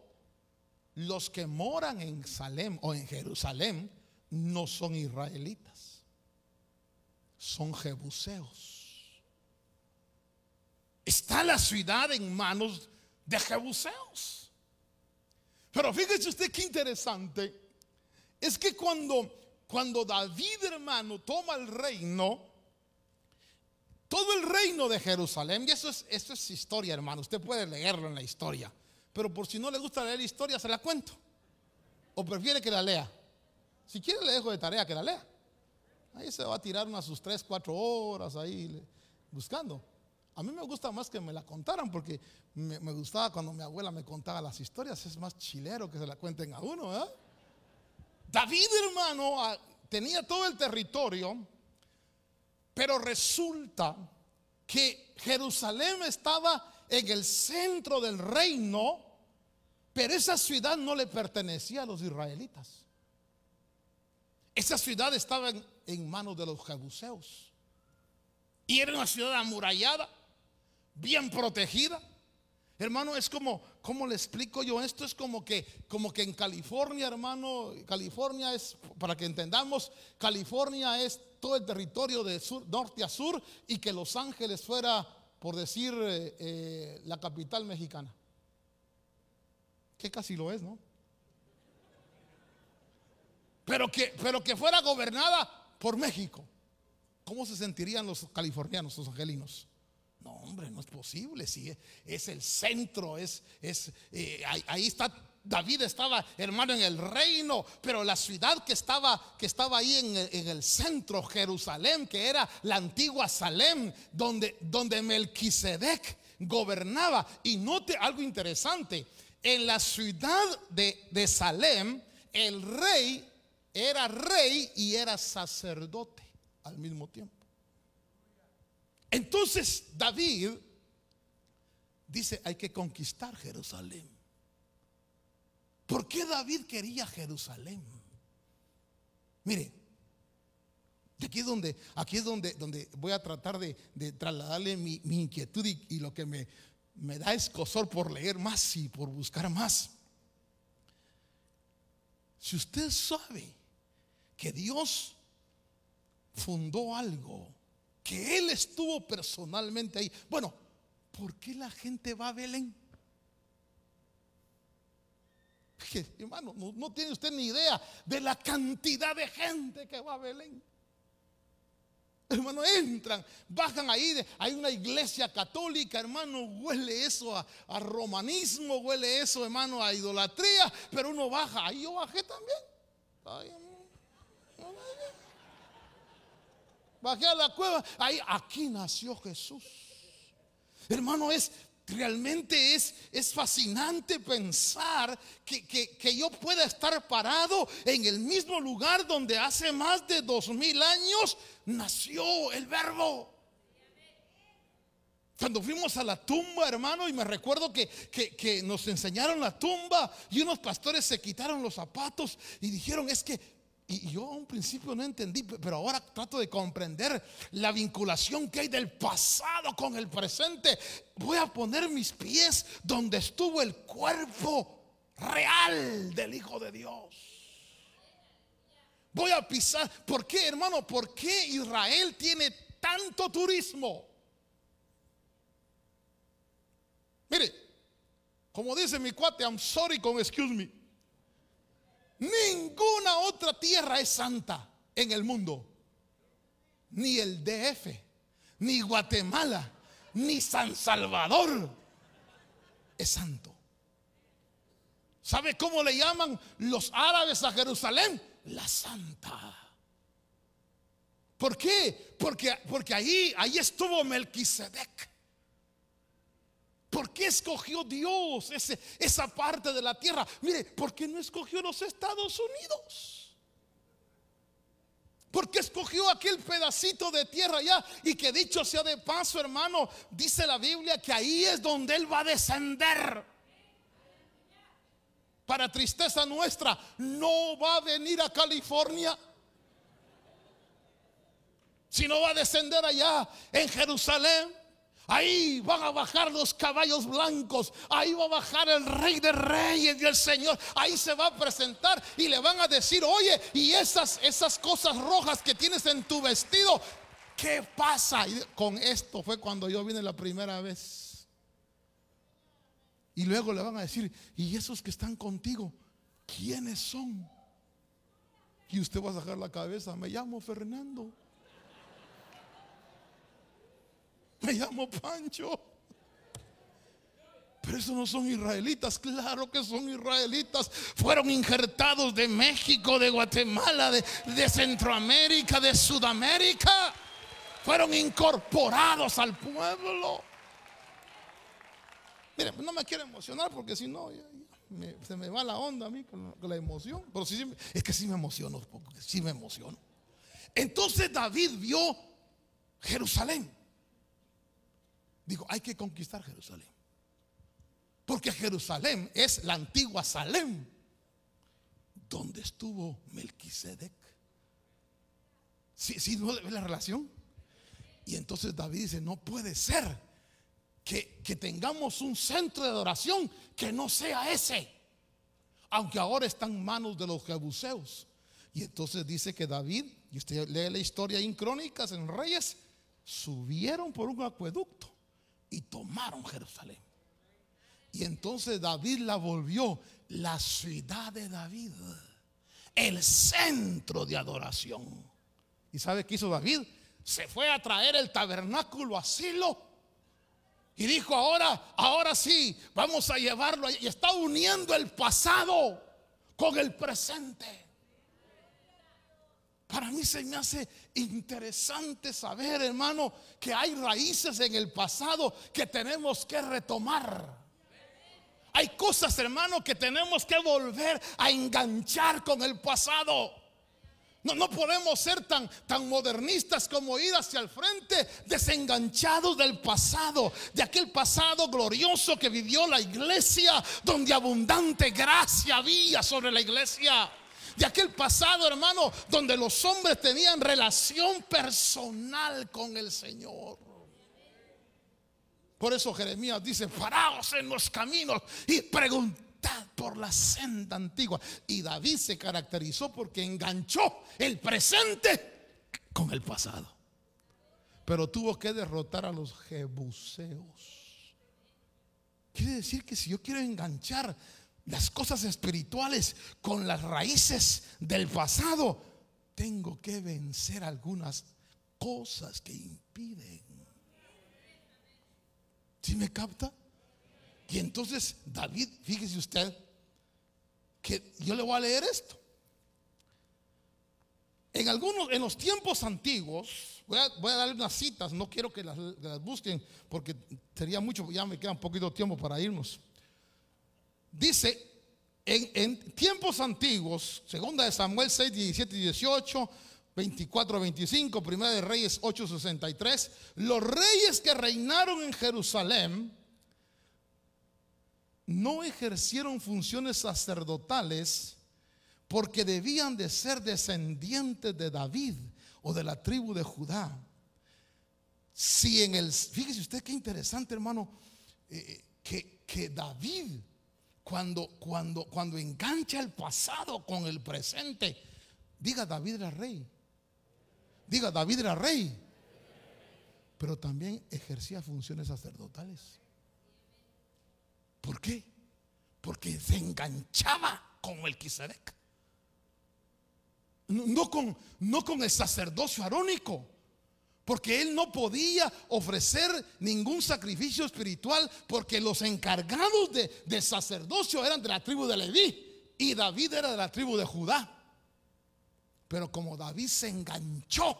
los que moran en Salem o en Jerusalén no son israelitas, son jebuseos. Está la ciudad en manos de jebuseos. Pero fíjese usted qué interesante. Es que cuando, cuando David, hermano, toma el reino, todo el reino de Jerusalén, y eso es, eso es historia, hermano, usted puede leerlo en la historia, pero por si no le gusta leer historia, se la cuento. ¿O prefiere que la lea? Si quiere, le dejo de tarea que la lea. Ahí se va a tirar unas sus 3, 4 horas ahí buscando. A mí me gusta más que me la contaran porque me, gustaba cuando mi abuela me contaba las historias. Es más chilero que se la cuenten a uno. David, hermano, ah, tenía todo el territorio, pero resulta que Jerusalén estaba en el centro del reino, pero esa ciudad no le pertenecía a los israelitas. Esa ciudad estaba en, manos de los jebuseos. Y era una ciudad amurallada bien protegida. Hermano, es como, ¿cómo le explico yo esto? Es como que, como que en California, hermano, California es, para que entendamos, California es todo el territorio de sur, norte a sur y que Los Ángeles fuera, por decir, eh, eh, la capital mexicana. Que casi lo es, ¿no? Pero que, pero que fuera gobernada por México. ¿Cómo se sentirían los californianos, los angelinos? No, hombre, no es posible. Si es, el centro, es, es eh, ahí, está. David estaba, hermano, en el reino, pero la ciudad que estaba, que estaba ahí en el, centro, Jerusalén, que era la antigua Salem, donde, donde Melquisedec gobernaba. Y note algo interesante: en la ciudad de Salem, el rey era rey y era sacerdote al mismo tiempo. Entonces David dice, hay que conquistar Jerusalén. ¿Por qué David quería Jerusalén? Mire, aquí es donde, aquí es donde, donde voy a tratar de, trasladarle mi, inquietud y, lo que me, me da escosor por leer más y por buscar más. Si usted sabe que Dios fundó algo que él estuvo personalmente ahí. Bueno, ¿por qué la gente va a Belén? hermano, no, tiene usted ni idea de la cantidad de gente que va a Belén. Hermano, entran, bajan ahí, hay una iglesia católica, hermano, huele eso a, romanismo, huele eso, hermano, a idolatría, pero uno baja, ahí yo bajé también. Ay, Bajé a la cueva. Ahí, aquí nació Jesús. Hermano, es realmente es, es fascinante pensar que, yo pueda estar parado en el mismo lugar donde hace más de dos mil años nació el verbo. Cuando fuimos a la tumba, hermano, y me recuerdo que nos enseñaron la tumba y unos pastores se quitaron los zapatos y dijeron, es que y yo a un principio no entendí, pero ahora trato de comprender la vinculación que hay del pasado con el presente. Voy a poner mis pies donde estuvo el cuerpo real del Hijo de Dios. Voy a pisar. ¿Por qué, hermano? ¿Por qué Israel tiene tanto turismo? Mire, como dice mi cuate, I'm sorry con excuse me. Ninguna otra tierra es santa en el mundo. Ni el DF, ni Guatemala, ni San Salvador es santo. ¿Sabe cómo le llaman los árabes a Jerusalén? La santa. ¿Por qué? Porque, porque ahí, ahí estuvo Melquisedec. ¿Por qué escogió Dios ese, esa parte de la tierra? Mire, ¿por qué no escogió los Estados Unidos? ¿Por qué escogió aquel pedacito de tierra allá? Y que dicho sea de paso, hermano, dice la Biblia que ahí es donde Él va a descender para tristeza nuestra, no va a venir a California, sino va a descender allá en Jerusalén. Ahí van a bajar los caballos blancos. Ahí va a bajar el rey de reyes y el Señor. Ahí se va a presentar y le van a decir, oye, y esas, esas cosas rojas que tienes en tu vestido, ¿qué pasa? Y con esto fue cuando yo vine la primera vez. Y luego le van a decir, y esos que están contigo, ¿quiénes son? Y usted va a sacar la cabeza, me llamo Fernando. Me llamo Pancho. Pero esos no son israelitas, claro que son israelitas. Fueron injertados de México, de Guatemala, de, Centroamérica, de Sudamérica. Fueron incorporados al pueblo. Mire, no me quiero emocionar porque si no, se me va la onda a mí con la, emoción. Pero sí, es que sí me emociono, Si sí me emociono. Entonces David vio Jerusalén digo hay que conquistar Jerusalén. Porque Jerusalén es la antigua Salem, donde estuvo Melquisedec. Si ¿Sí, no ve la relación? Y entonces David dice, no puede ser que, tengamos un centro de adoración que no sea ese. Aunque ahora está en manos de los jebuseos. Y entonces dice que David, y usted lee la historia en Crónicas, en Reyes, subieron por un acueducto y tomaron Jerusalén. Y entonces David la volvió la ciudad de David, el centro de adoración. ¿Y sabe qué hizo David? Se fue a traer el tabernáculo a Silo y dijo, ahora, ahora sí, vamos a llevarlo. Y está uniendo el pasado con el presente. Para mí se me hace interesante saber, hermano, que hay raíces en el pasado que tenemos que retomar. Hay cosas, hermano, que tenemos que volver a enganchar con el pasado. No, no podemos ser tan, tan modernistas como ir hacia el frente, desenganchados del pasado, de aquel pasado glorioso que vivió la iglesia, donde abundante gracia había sobre la iglesia de aquel pasado, hermano, donde los hombres tenían relación personal con el Señor. Por eso Jeremías dice, paraos en los caminos y preguntad por la senda antigua. Y David se caracterizó porque enganchó el presente con el pasado. Pero tuvo que derrotar a los jebuseos. Quiere decir que si yo quiero enganchar las cosas espirituales con las raíces del pasado, tengo que vencer algunas cosas que impiden. ¿Sí me capta? Y entonces David, fíjese usted, que yo le voy a leer esto. En algunos, en los tiempos antiguos, voy a, dar unas citas, no quiero que las, las busquen porque sería mucho, ya me queda un poquito de tiempo para irnos dice, en, tiempos antiguos, segunda de Samuel 6, 17 y 18, 24, 25, primera de Reyes 8, 63, los reyes que reinaron en Jerusalén no ejercieron funciones sacerdotales porque debían de ser descendientes de David o de la tribu de Judá. Si en el, fíjese usted qué interesante hermano, eh, eh, que David cuando, cuando, cuando engancha el pasado con el presente, diga David era rey. Diga David era rey. Pero también ejercía funciones sacerdotales. ¿Por qué? Porque se enganchaba con el No con, no con el sacerdocio arónico porque él no podía ofrecer ningún sacrificio espiritual, porque los encargados de, sacerdocio eran de la tribu de Leví y David era de la tribu de Judá. Pero como David se enganchó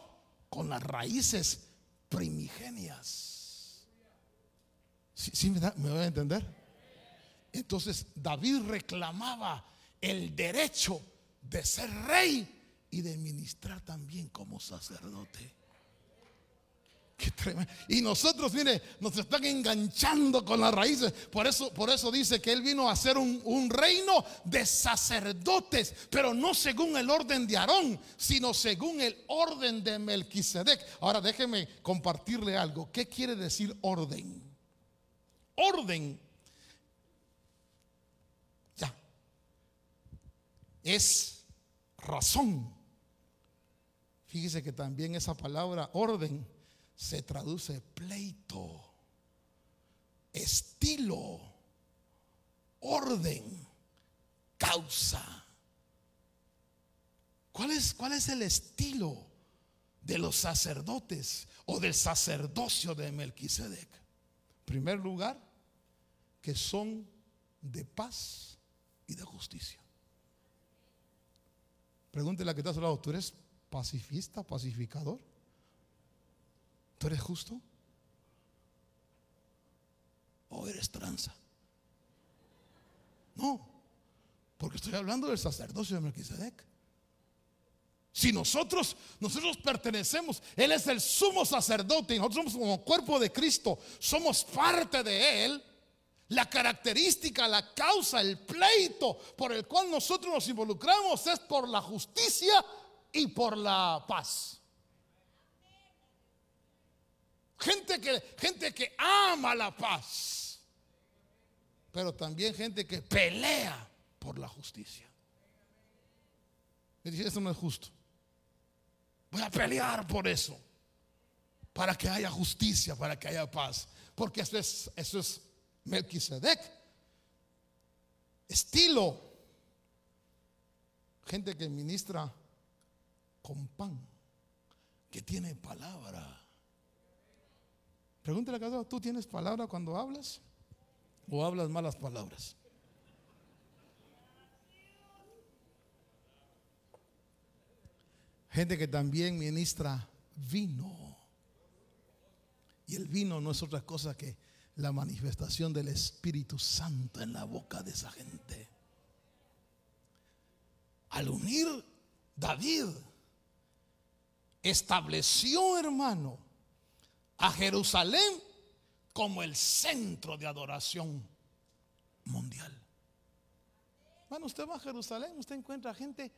con las raíces primigenias, sí me, me voy a entender? Entonces David reclamaba el derecho de ser rey y de ministrar también como sacerdote. Y nosotros, mire, nos están enganchando con las raíces. Por eso, por eso dice que Él vino a hacer un, un reino de sacerdotes, pero no según el orden de Aarón, sino según el orden de Melquisedec. Ahora déjeme compartirle algo. ¿Qué quiere decir orden? Orden. Ya. Es razón. Fíjese que también esa palabra orden se traduce pleito, estilo, orden, causa. ¿Cuál es, ¿Cuál es el estilo de los sacerdotes o del sacerdocio de Melquisedec? En primer lugar, que son de paz y de justicia. Pregúntele a que está a lado, ¿tú eres pacifista, pacificador? ¿Tú eres justo? ¿O eres tranza? No, porque estoy hablando del sacerdocio de Melquisedec. Si nosotros, nosotros pertenecemos, Él es el sumo sacerdote y nosotros somos como cuerpo de Cristo, somos parte de Él. La característica, la causa, el pleito por el cual nosotros nos involucramos es por la justicia y por la paz. Gente que, gente que ama la paz, pero también gente que pelea por la justicia. Me dice, eso no es justo. Voy a pelear por eso, para que haya justicia, para que haya paz, porque eso es, eso es Melquisedec. Estilo. Gente que ministra con pan, que tiene palabra Pregúntale a cada ¿tú tienes palabra cuando hablas? ¿O hablas malas palabras? Gente que también ministra vino. Y el vino no es otra cosa que la manifestación del Espíritu Santo en la boca de esa gente. Al unir David, estableció, hermano, a Jerusalén como el centro de adoración mundial. Bueno, usted va a Jerusalén, usted encuentra gente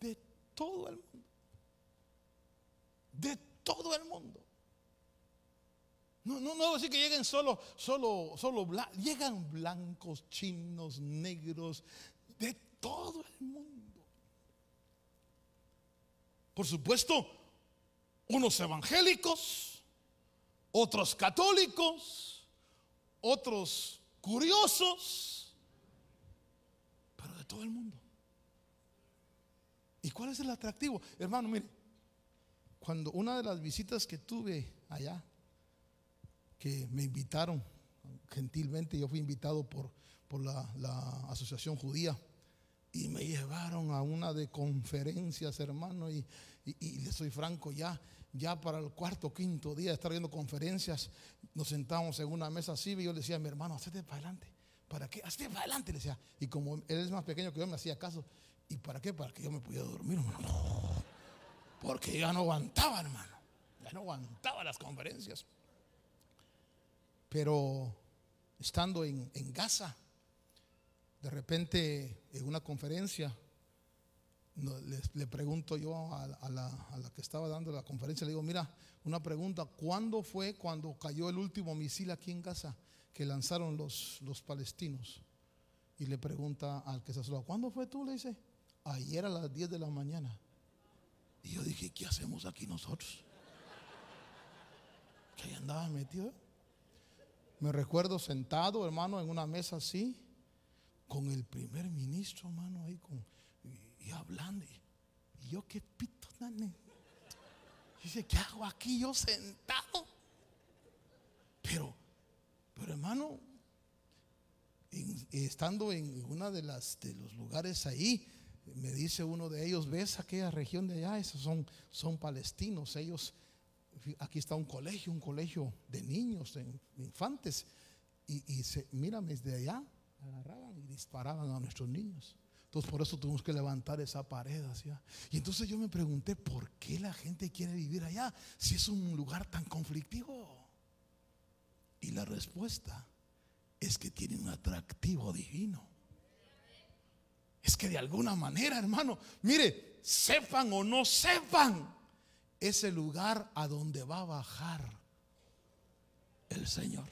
de todo el mundo. De todo el mundo. No, no, no decir que lleguen solo, solo, solo Llegan blancos, chinos, negros, de todo el mundo. Por supuesto, unos evangélicos otros católicos, otros curiosos, pero de todo el mundo. ¿Y cuál es el atractivo? Hermano, mire, cuando una de las visitas que tuve allá, que me invitaron, gentilmente yo fui invitado por, por la, asociación judía, y me llevaron a una de conferencias, hermano, y, le soy franco ya, ya para el cuarto quinto día de estar viendo conferencias, nos sentamos en una mesa así y yo le decía a mi hermano, hazte para adelante. ¿Para qué? Hazte para adelante, le decía. Y como él es más pequeño que yo, me hacía caso. ¿Y para qué? Para que yo me pudiera dormir, Porque ya no aguantaba, hermano. Ya no aguantaba las conferencias. Pero estando en, en Gaza, de repente en una conferencia, le, pregunto yo a, la, que estaba dando la conferencia, le digo, mira, una pregunta, ¿cuándo fue cuando cayó el último misil aquí en casa que lanzaron los, palestinos? Y le pregunta al que se asustó, ¿cuándo fue tú? Le dice, ayer a las 10 de la mañana. Y yo dije, ¿qué hacemos aquí nosotros? Que ahí andaba metido. Me recuerdo sentado, hermano, en una mesa así, con el primer ministro, hermano, ahí con y hablando. Y yo qué pito, nane. Dice, ¿qué hago aquí yo sentado? Pero, pero hermano, estando en uno de las de los lugares ahí, me dice uno de ellos, ves aquella región de allá, esos son, son palestinos, ellos, aquí está un colegio, un colegio de niños, de infantes, y, y se, mírame desde allá, agarraban y disparaban a nuestros niños. Entonces por eso tuvimos que levantar esa pared hacia. Ah. Y entonces yo me pregunté, ¿por qué la gente quiere vivir allá si es un lugar tan conflictivo? Y la respuesta es que tiene un atractivo divino. Es que de alguna manera, hermano, mire, sepan o no sepan, Ese lugar a donde va a bajar el Señor.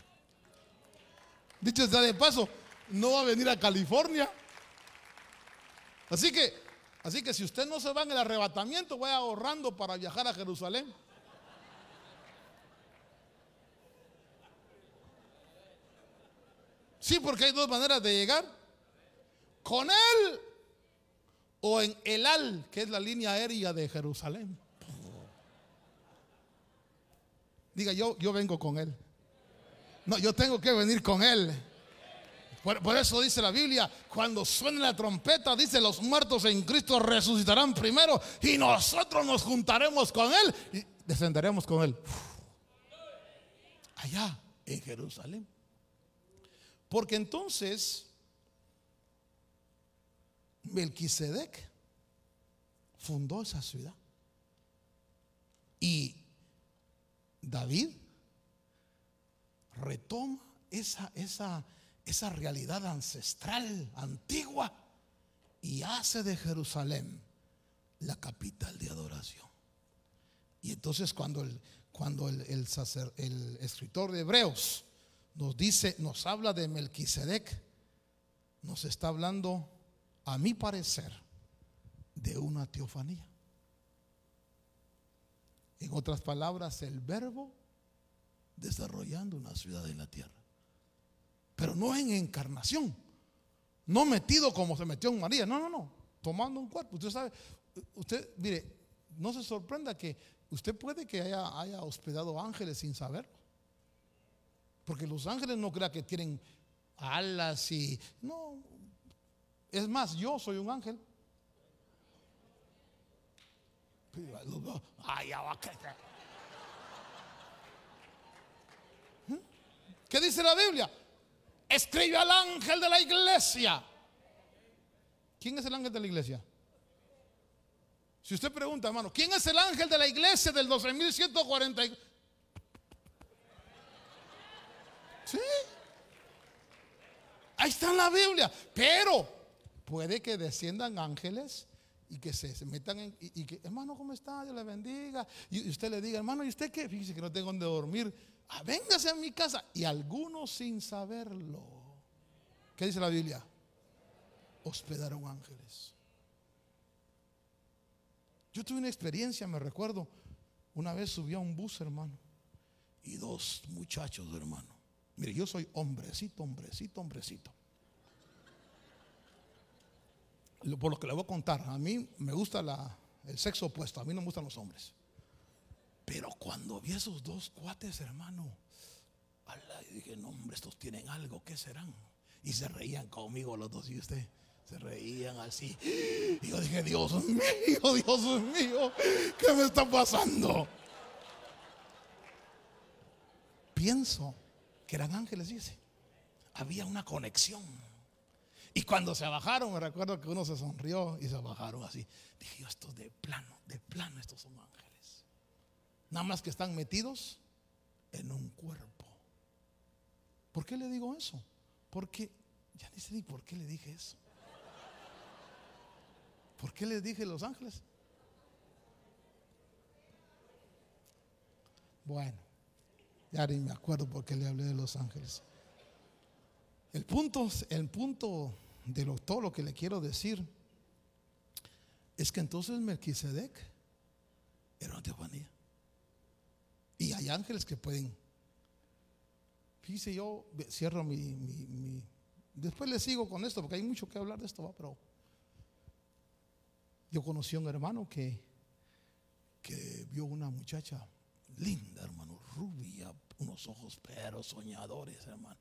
Dicho sea de paso, no va a venir a California Así que, así que si usted no se va en el arrebatamiento, voy ahorrando para viajar a Jerusalén. Sí, porque hay dos maneras de llegar. Con él o en el AL, que es la línea aérea de Jerusalén. Diga, yo, yo vengo con él. No, yo tengo que venir con él. Por, eso dice la Biblia, cuando suene la trompeta, dice, los muertos en Cristo resucitarán primero y nosotros nos juntaremos con Él y descenderemos con Él. Allá, en Jerusalén. Porque entonces, Melquisedec fundó esa ciudad. Y David retoma esa, esa, esa realidad ancestral, antigua, y hace de Jerusalén la capital de adoración. Y entonces cuando el, cuando el, escritor de Hebreos nos dice, nos habla de Melquisedec, nos está hablando, a mi parecer, de una teofanía. En otras palabras, el verbo desarrollando una ciudad en la tierra pero no en encarnación. No metido como se metió en María, no, no, no, tomando un cuerpo. Usted sabe, usted, mire, no se sorprenda que usted puede que haya, hospedado ángeles sin saberlo. Porque los ángeles no crean que tienen alas y... No, es más, yo soy un ángel. ¿Qué dice la Biblia? escribe al ángel de la iglesia. ¿Quién es el ángel de la iglesia? Si usted pregunta, hermano, ¿quién es el ángel de la iglesia del 12140? Sí. Ahí está en la Biblia. Pero puede que desciendan ángeles y que se metan y, que, hermano, ¿cómo está? Dios le bendiga. Y, y usted le diga, hermano, ¿y usted qué? Fíjese que no tengo donde dormir. Ah, véngase a mi casa. Y algunos sin saberlo. ¿Qué dice la Biblia? Hospedaron ángeles. Yo tuve una experiencia, me recuerdo. Una vez subí a un bus, hermano. Y dos muchachos, hermano. Mire, yo soy hombrecito, hombrecito, hombrecito. Por lo que le voy a contar, a mí me gusta la, el sexo opuesto, a mí no me gustan los hombres. Pero cuando vi a esos dos cuates, hermano, dije, no, hombre, estos tienen algo, ¿qué serán? Y se reían conmigo los dos y usted. Se reían así. Y yo dije, Dios mío, Dios mío, ¿qué me está pasando? Pienso que eran ángeles, dice. Había una conexión. Y cuando se bajaron, me recuerdo que uno se sonrió y se bajaron así. Dije yo, estos de plano, de plano, estos son ángeles. Nada más que están metidos en un cuerpo. ¿Por qué le digo eso? Porque, ya ni sé por qué le dije eso. ¿Por qué le dije Los Ángeles? Bueno, ya ni me acuerdo por qué le hablé de Los Ángeles. El punto, el punto de todo lo que le quiero decir es que entonces Melquisedec era una tebanía. Y hay ángeles que pueden. Fíjese, yo cierro mi, Después le sigo con esto, porque hay mucho que hablar de esto, pero yo conocí a un hermano que, que vio una muchacha linda, hermano, rubia, unos ojos pero soñadores, hermano.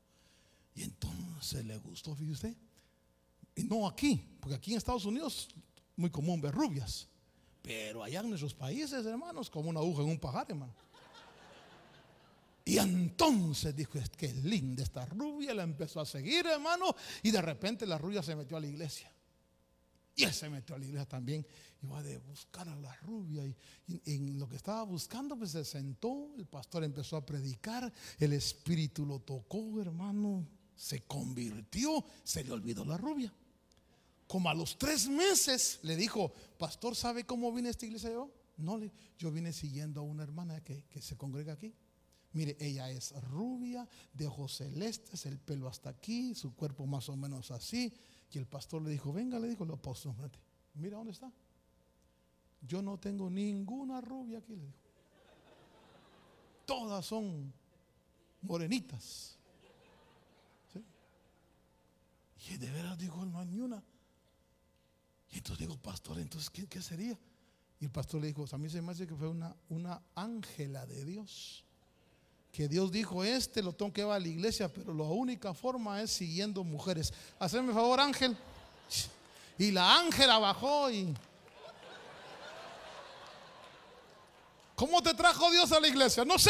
Y entonces le gustó, fíjese usted. Y no aquí, porque aquí en Estados Unidos muy común ver rubias. Pero allá en nuestros países, hermanos, como una aguja en un pajar, hermano. Y entonces dijo, es que es linda esta rubia, la empezó a seguir, hermano, y de repente la rubia se metió a la iglesia. Y él se metió a la iglesia también. Iba de buscar a la rubia. Y, en lo que estaba buscando, pues se sentó. El pastor empezó a predicar. El espíritu lo tocó, hermano. Se convirtió. Se le olvidó la rubia. Como a los tres meses le dijo, pastor, ¿sabe cómo vine a esta iglesia yo? No, yo vine siguiendo a una hermana que se congrega aquí. Mire, ella es rubia, de ojos celestes, el pelo hasta aquí, su cuerpo más o menos así. Y el pastor le dijo, venga, le dijo el apóstol, mira dónde está. Yo no tengo ninguna rubia aquí, le dijo. Todas son morenitas. Y de verdad, dijo, no hay ni una. Y entonces digo, pastor, entonces, ¿qué, sería? Y el pastor le dijo, a mí se me hace que fue una, una ángela de Dios que Dios dijo, este lo tengo que va a la iglesia, pero la única forma es siguiendo mujeres. hacerme favor, Ángel. Y la Ángela bajó y... ¿Cómo te trajo Dios a la iglesia? No sé.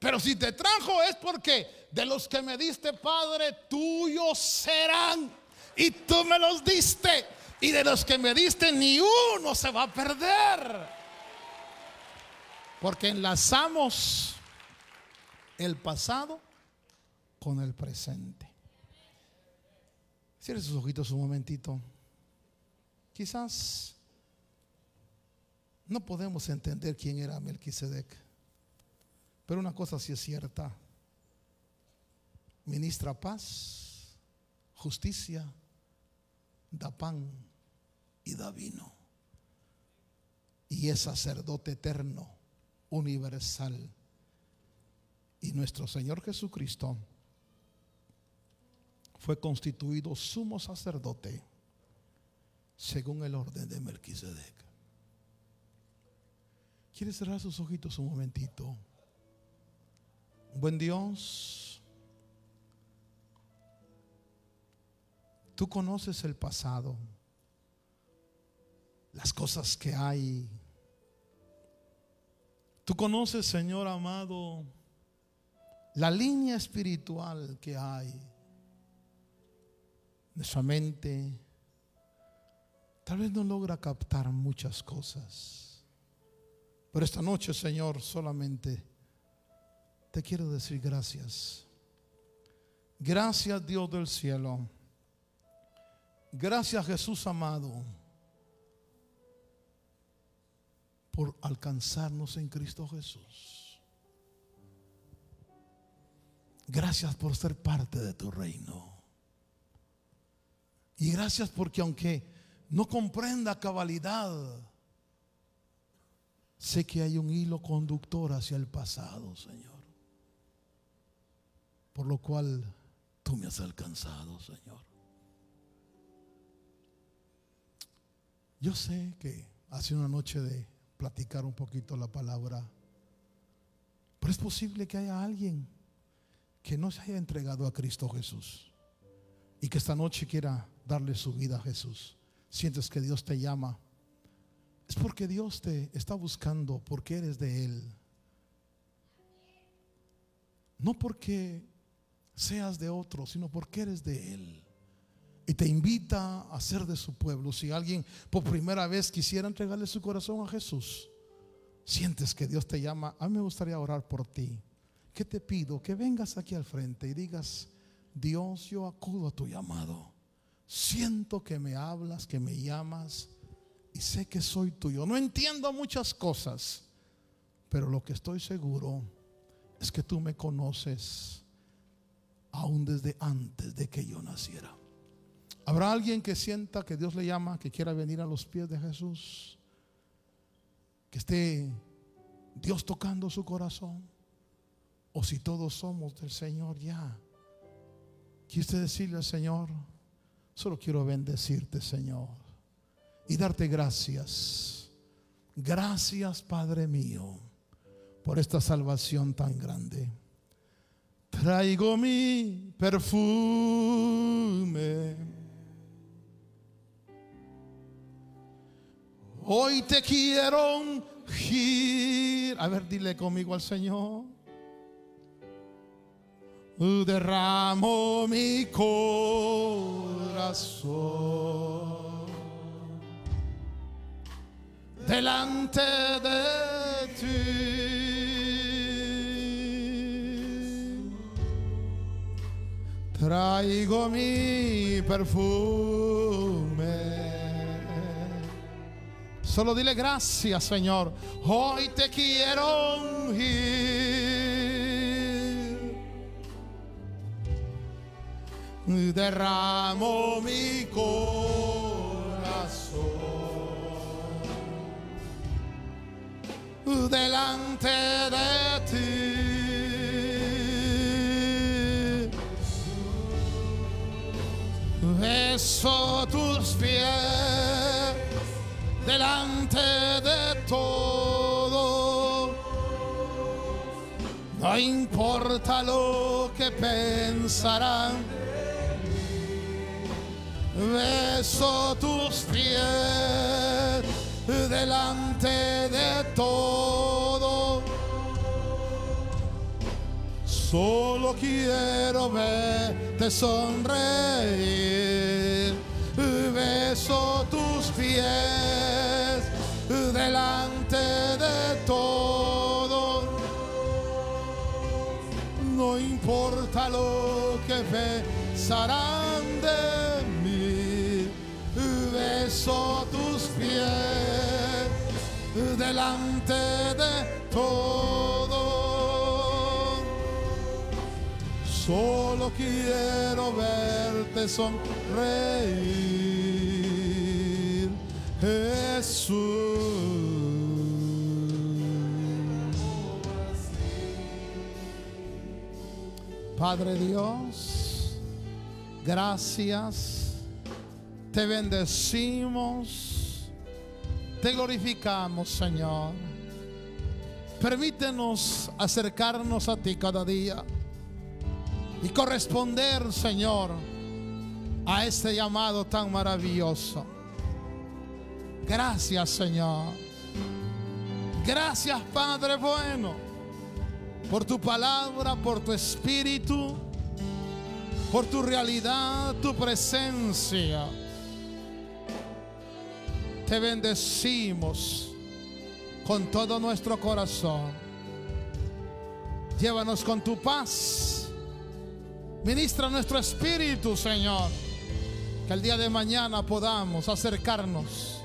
Pero si te trajo es porque de los que me diste, Padre, tuyos serán. Y tú me los diste. Y de los que me diste, ni uno se va a perder. Porque enlazamos el pasado con el presente. Cierre sus ojitos un momentito. Quizás no podemos entender quién era Melquisedec, pero una cosa sí es cierta. Ministra paz, justicia, da pan y da vino. Y es sacerdote eterno universal. Y nuestro Señor Jesucristo fue constituido sumo sacerdote según el orden de Melquisedec. ¿Quiere cerrar sus ojitos un momentito? Buen Dios, tú conoces el pasado, las cosas que hay Tú conoces, Señor amado, la línea espiritual que hay nuestra mente tal vez no logra captar muchas cosas. Pero esta noche, Señor, solamente te quiero decir gracias. Gracias Dios del cielo. Gracias Jesús amado. por alcanzarnos en Cristo Jesús. Gracias por ser parte de tu reino. Y gracias porque aunque no comprenda cabalidad, sé que hay un hilo conductor hacia el pasado, Señor. Por lo cual tú me has alcanzado, Señor. Yo sé que hace una noche de platicar un poquito la palabra. Pero es posible que haya alguien que no se haya entregado a Cristo Jesús y que esta noche quiera darle su vida a Jesús. Sientes que Dios te llama. Es porque Dios te está buscando, porque eres de Él. No porque seas de otro, sino porque eres de Él y te invita a ser de su pueblo. Si alguien por primera vez quisiera entregarle su corazón a Jesús, sientes que Dios te llama, a mí me gustaría orar por ti. ¿Qué te pido? Que vengas aquí al frente y digas, Dios, yo acudo a tu llamado. Siento que me hablas, que me llamas y sé que soy tuyo. No entiendo muchas cosas, pero lo que estoy seguro es que tú me conoces aún desde antes de que yo naciera. ¿Habrá alguien que sienta que Dios le llama, que quiera venir a los pies de Jesús? Que esté Dios tocando su corazón. O si todos somos del Señor ya. quise decirle al Señor, solo quiero bendecirte Señor y darte gracias. Gracias Padre mío por esta salvación tan grande. Traigo mi perfume Hoy te quiero ungir. A ver, dile conmigo al Señor. Derramo mi corazón delante de ti. Traigo mi perfume Solo dile gracias, Señor. Hoy te quiero ungir. Derramo mi corazón delante de ti. Beso tus pies delante de todo. No importa lo que pensarán, beso tus pies delante de todo. Solo quiero verte sonreír beso tus pies delante de todo. No importa lo que pensarán de mí, beso tus pies delante de todo. Solo quiero verte sonreír Jesús. Padre Dios, gracias. Te bendecimos. Te glorificamos, Señor. Permítenos acercarnos a ti cada día y corresponder, Señor, a este llamado tan maravilloso. Gracias, Señor. Gracias, Padre bueno, por tu palabra, por tu espíritu, por tu realidad, tu presencia. Te bendecimos con todo nuestro corazón. Llévanos con tu paz. Ministra nuestro espíritu, Señor. Que el día de mañana podamos acercarnos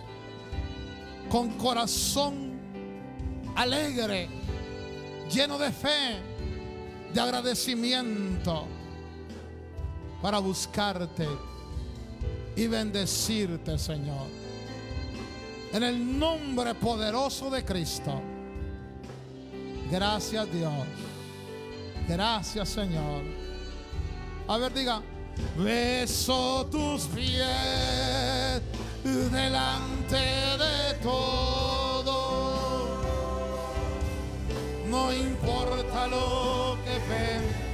con corazón alegre, lleno de fe, de agradecimiento, para buscarte y bendecirte, Señor. En el nombre poderoso de Cristo. Gracias Dios. Gracias Señor. A ver, diga, beso tus pies delante de todo. No importa lo que ven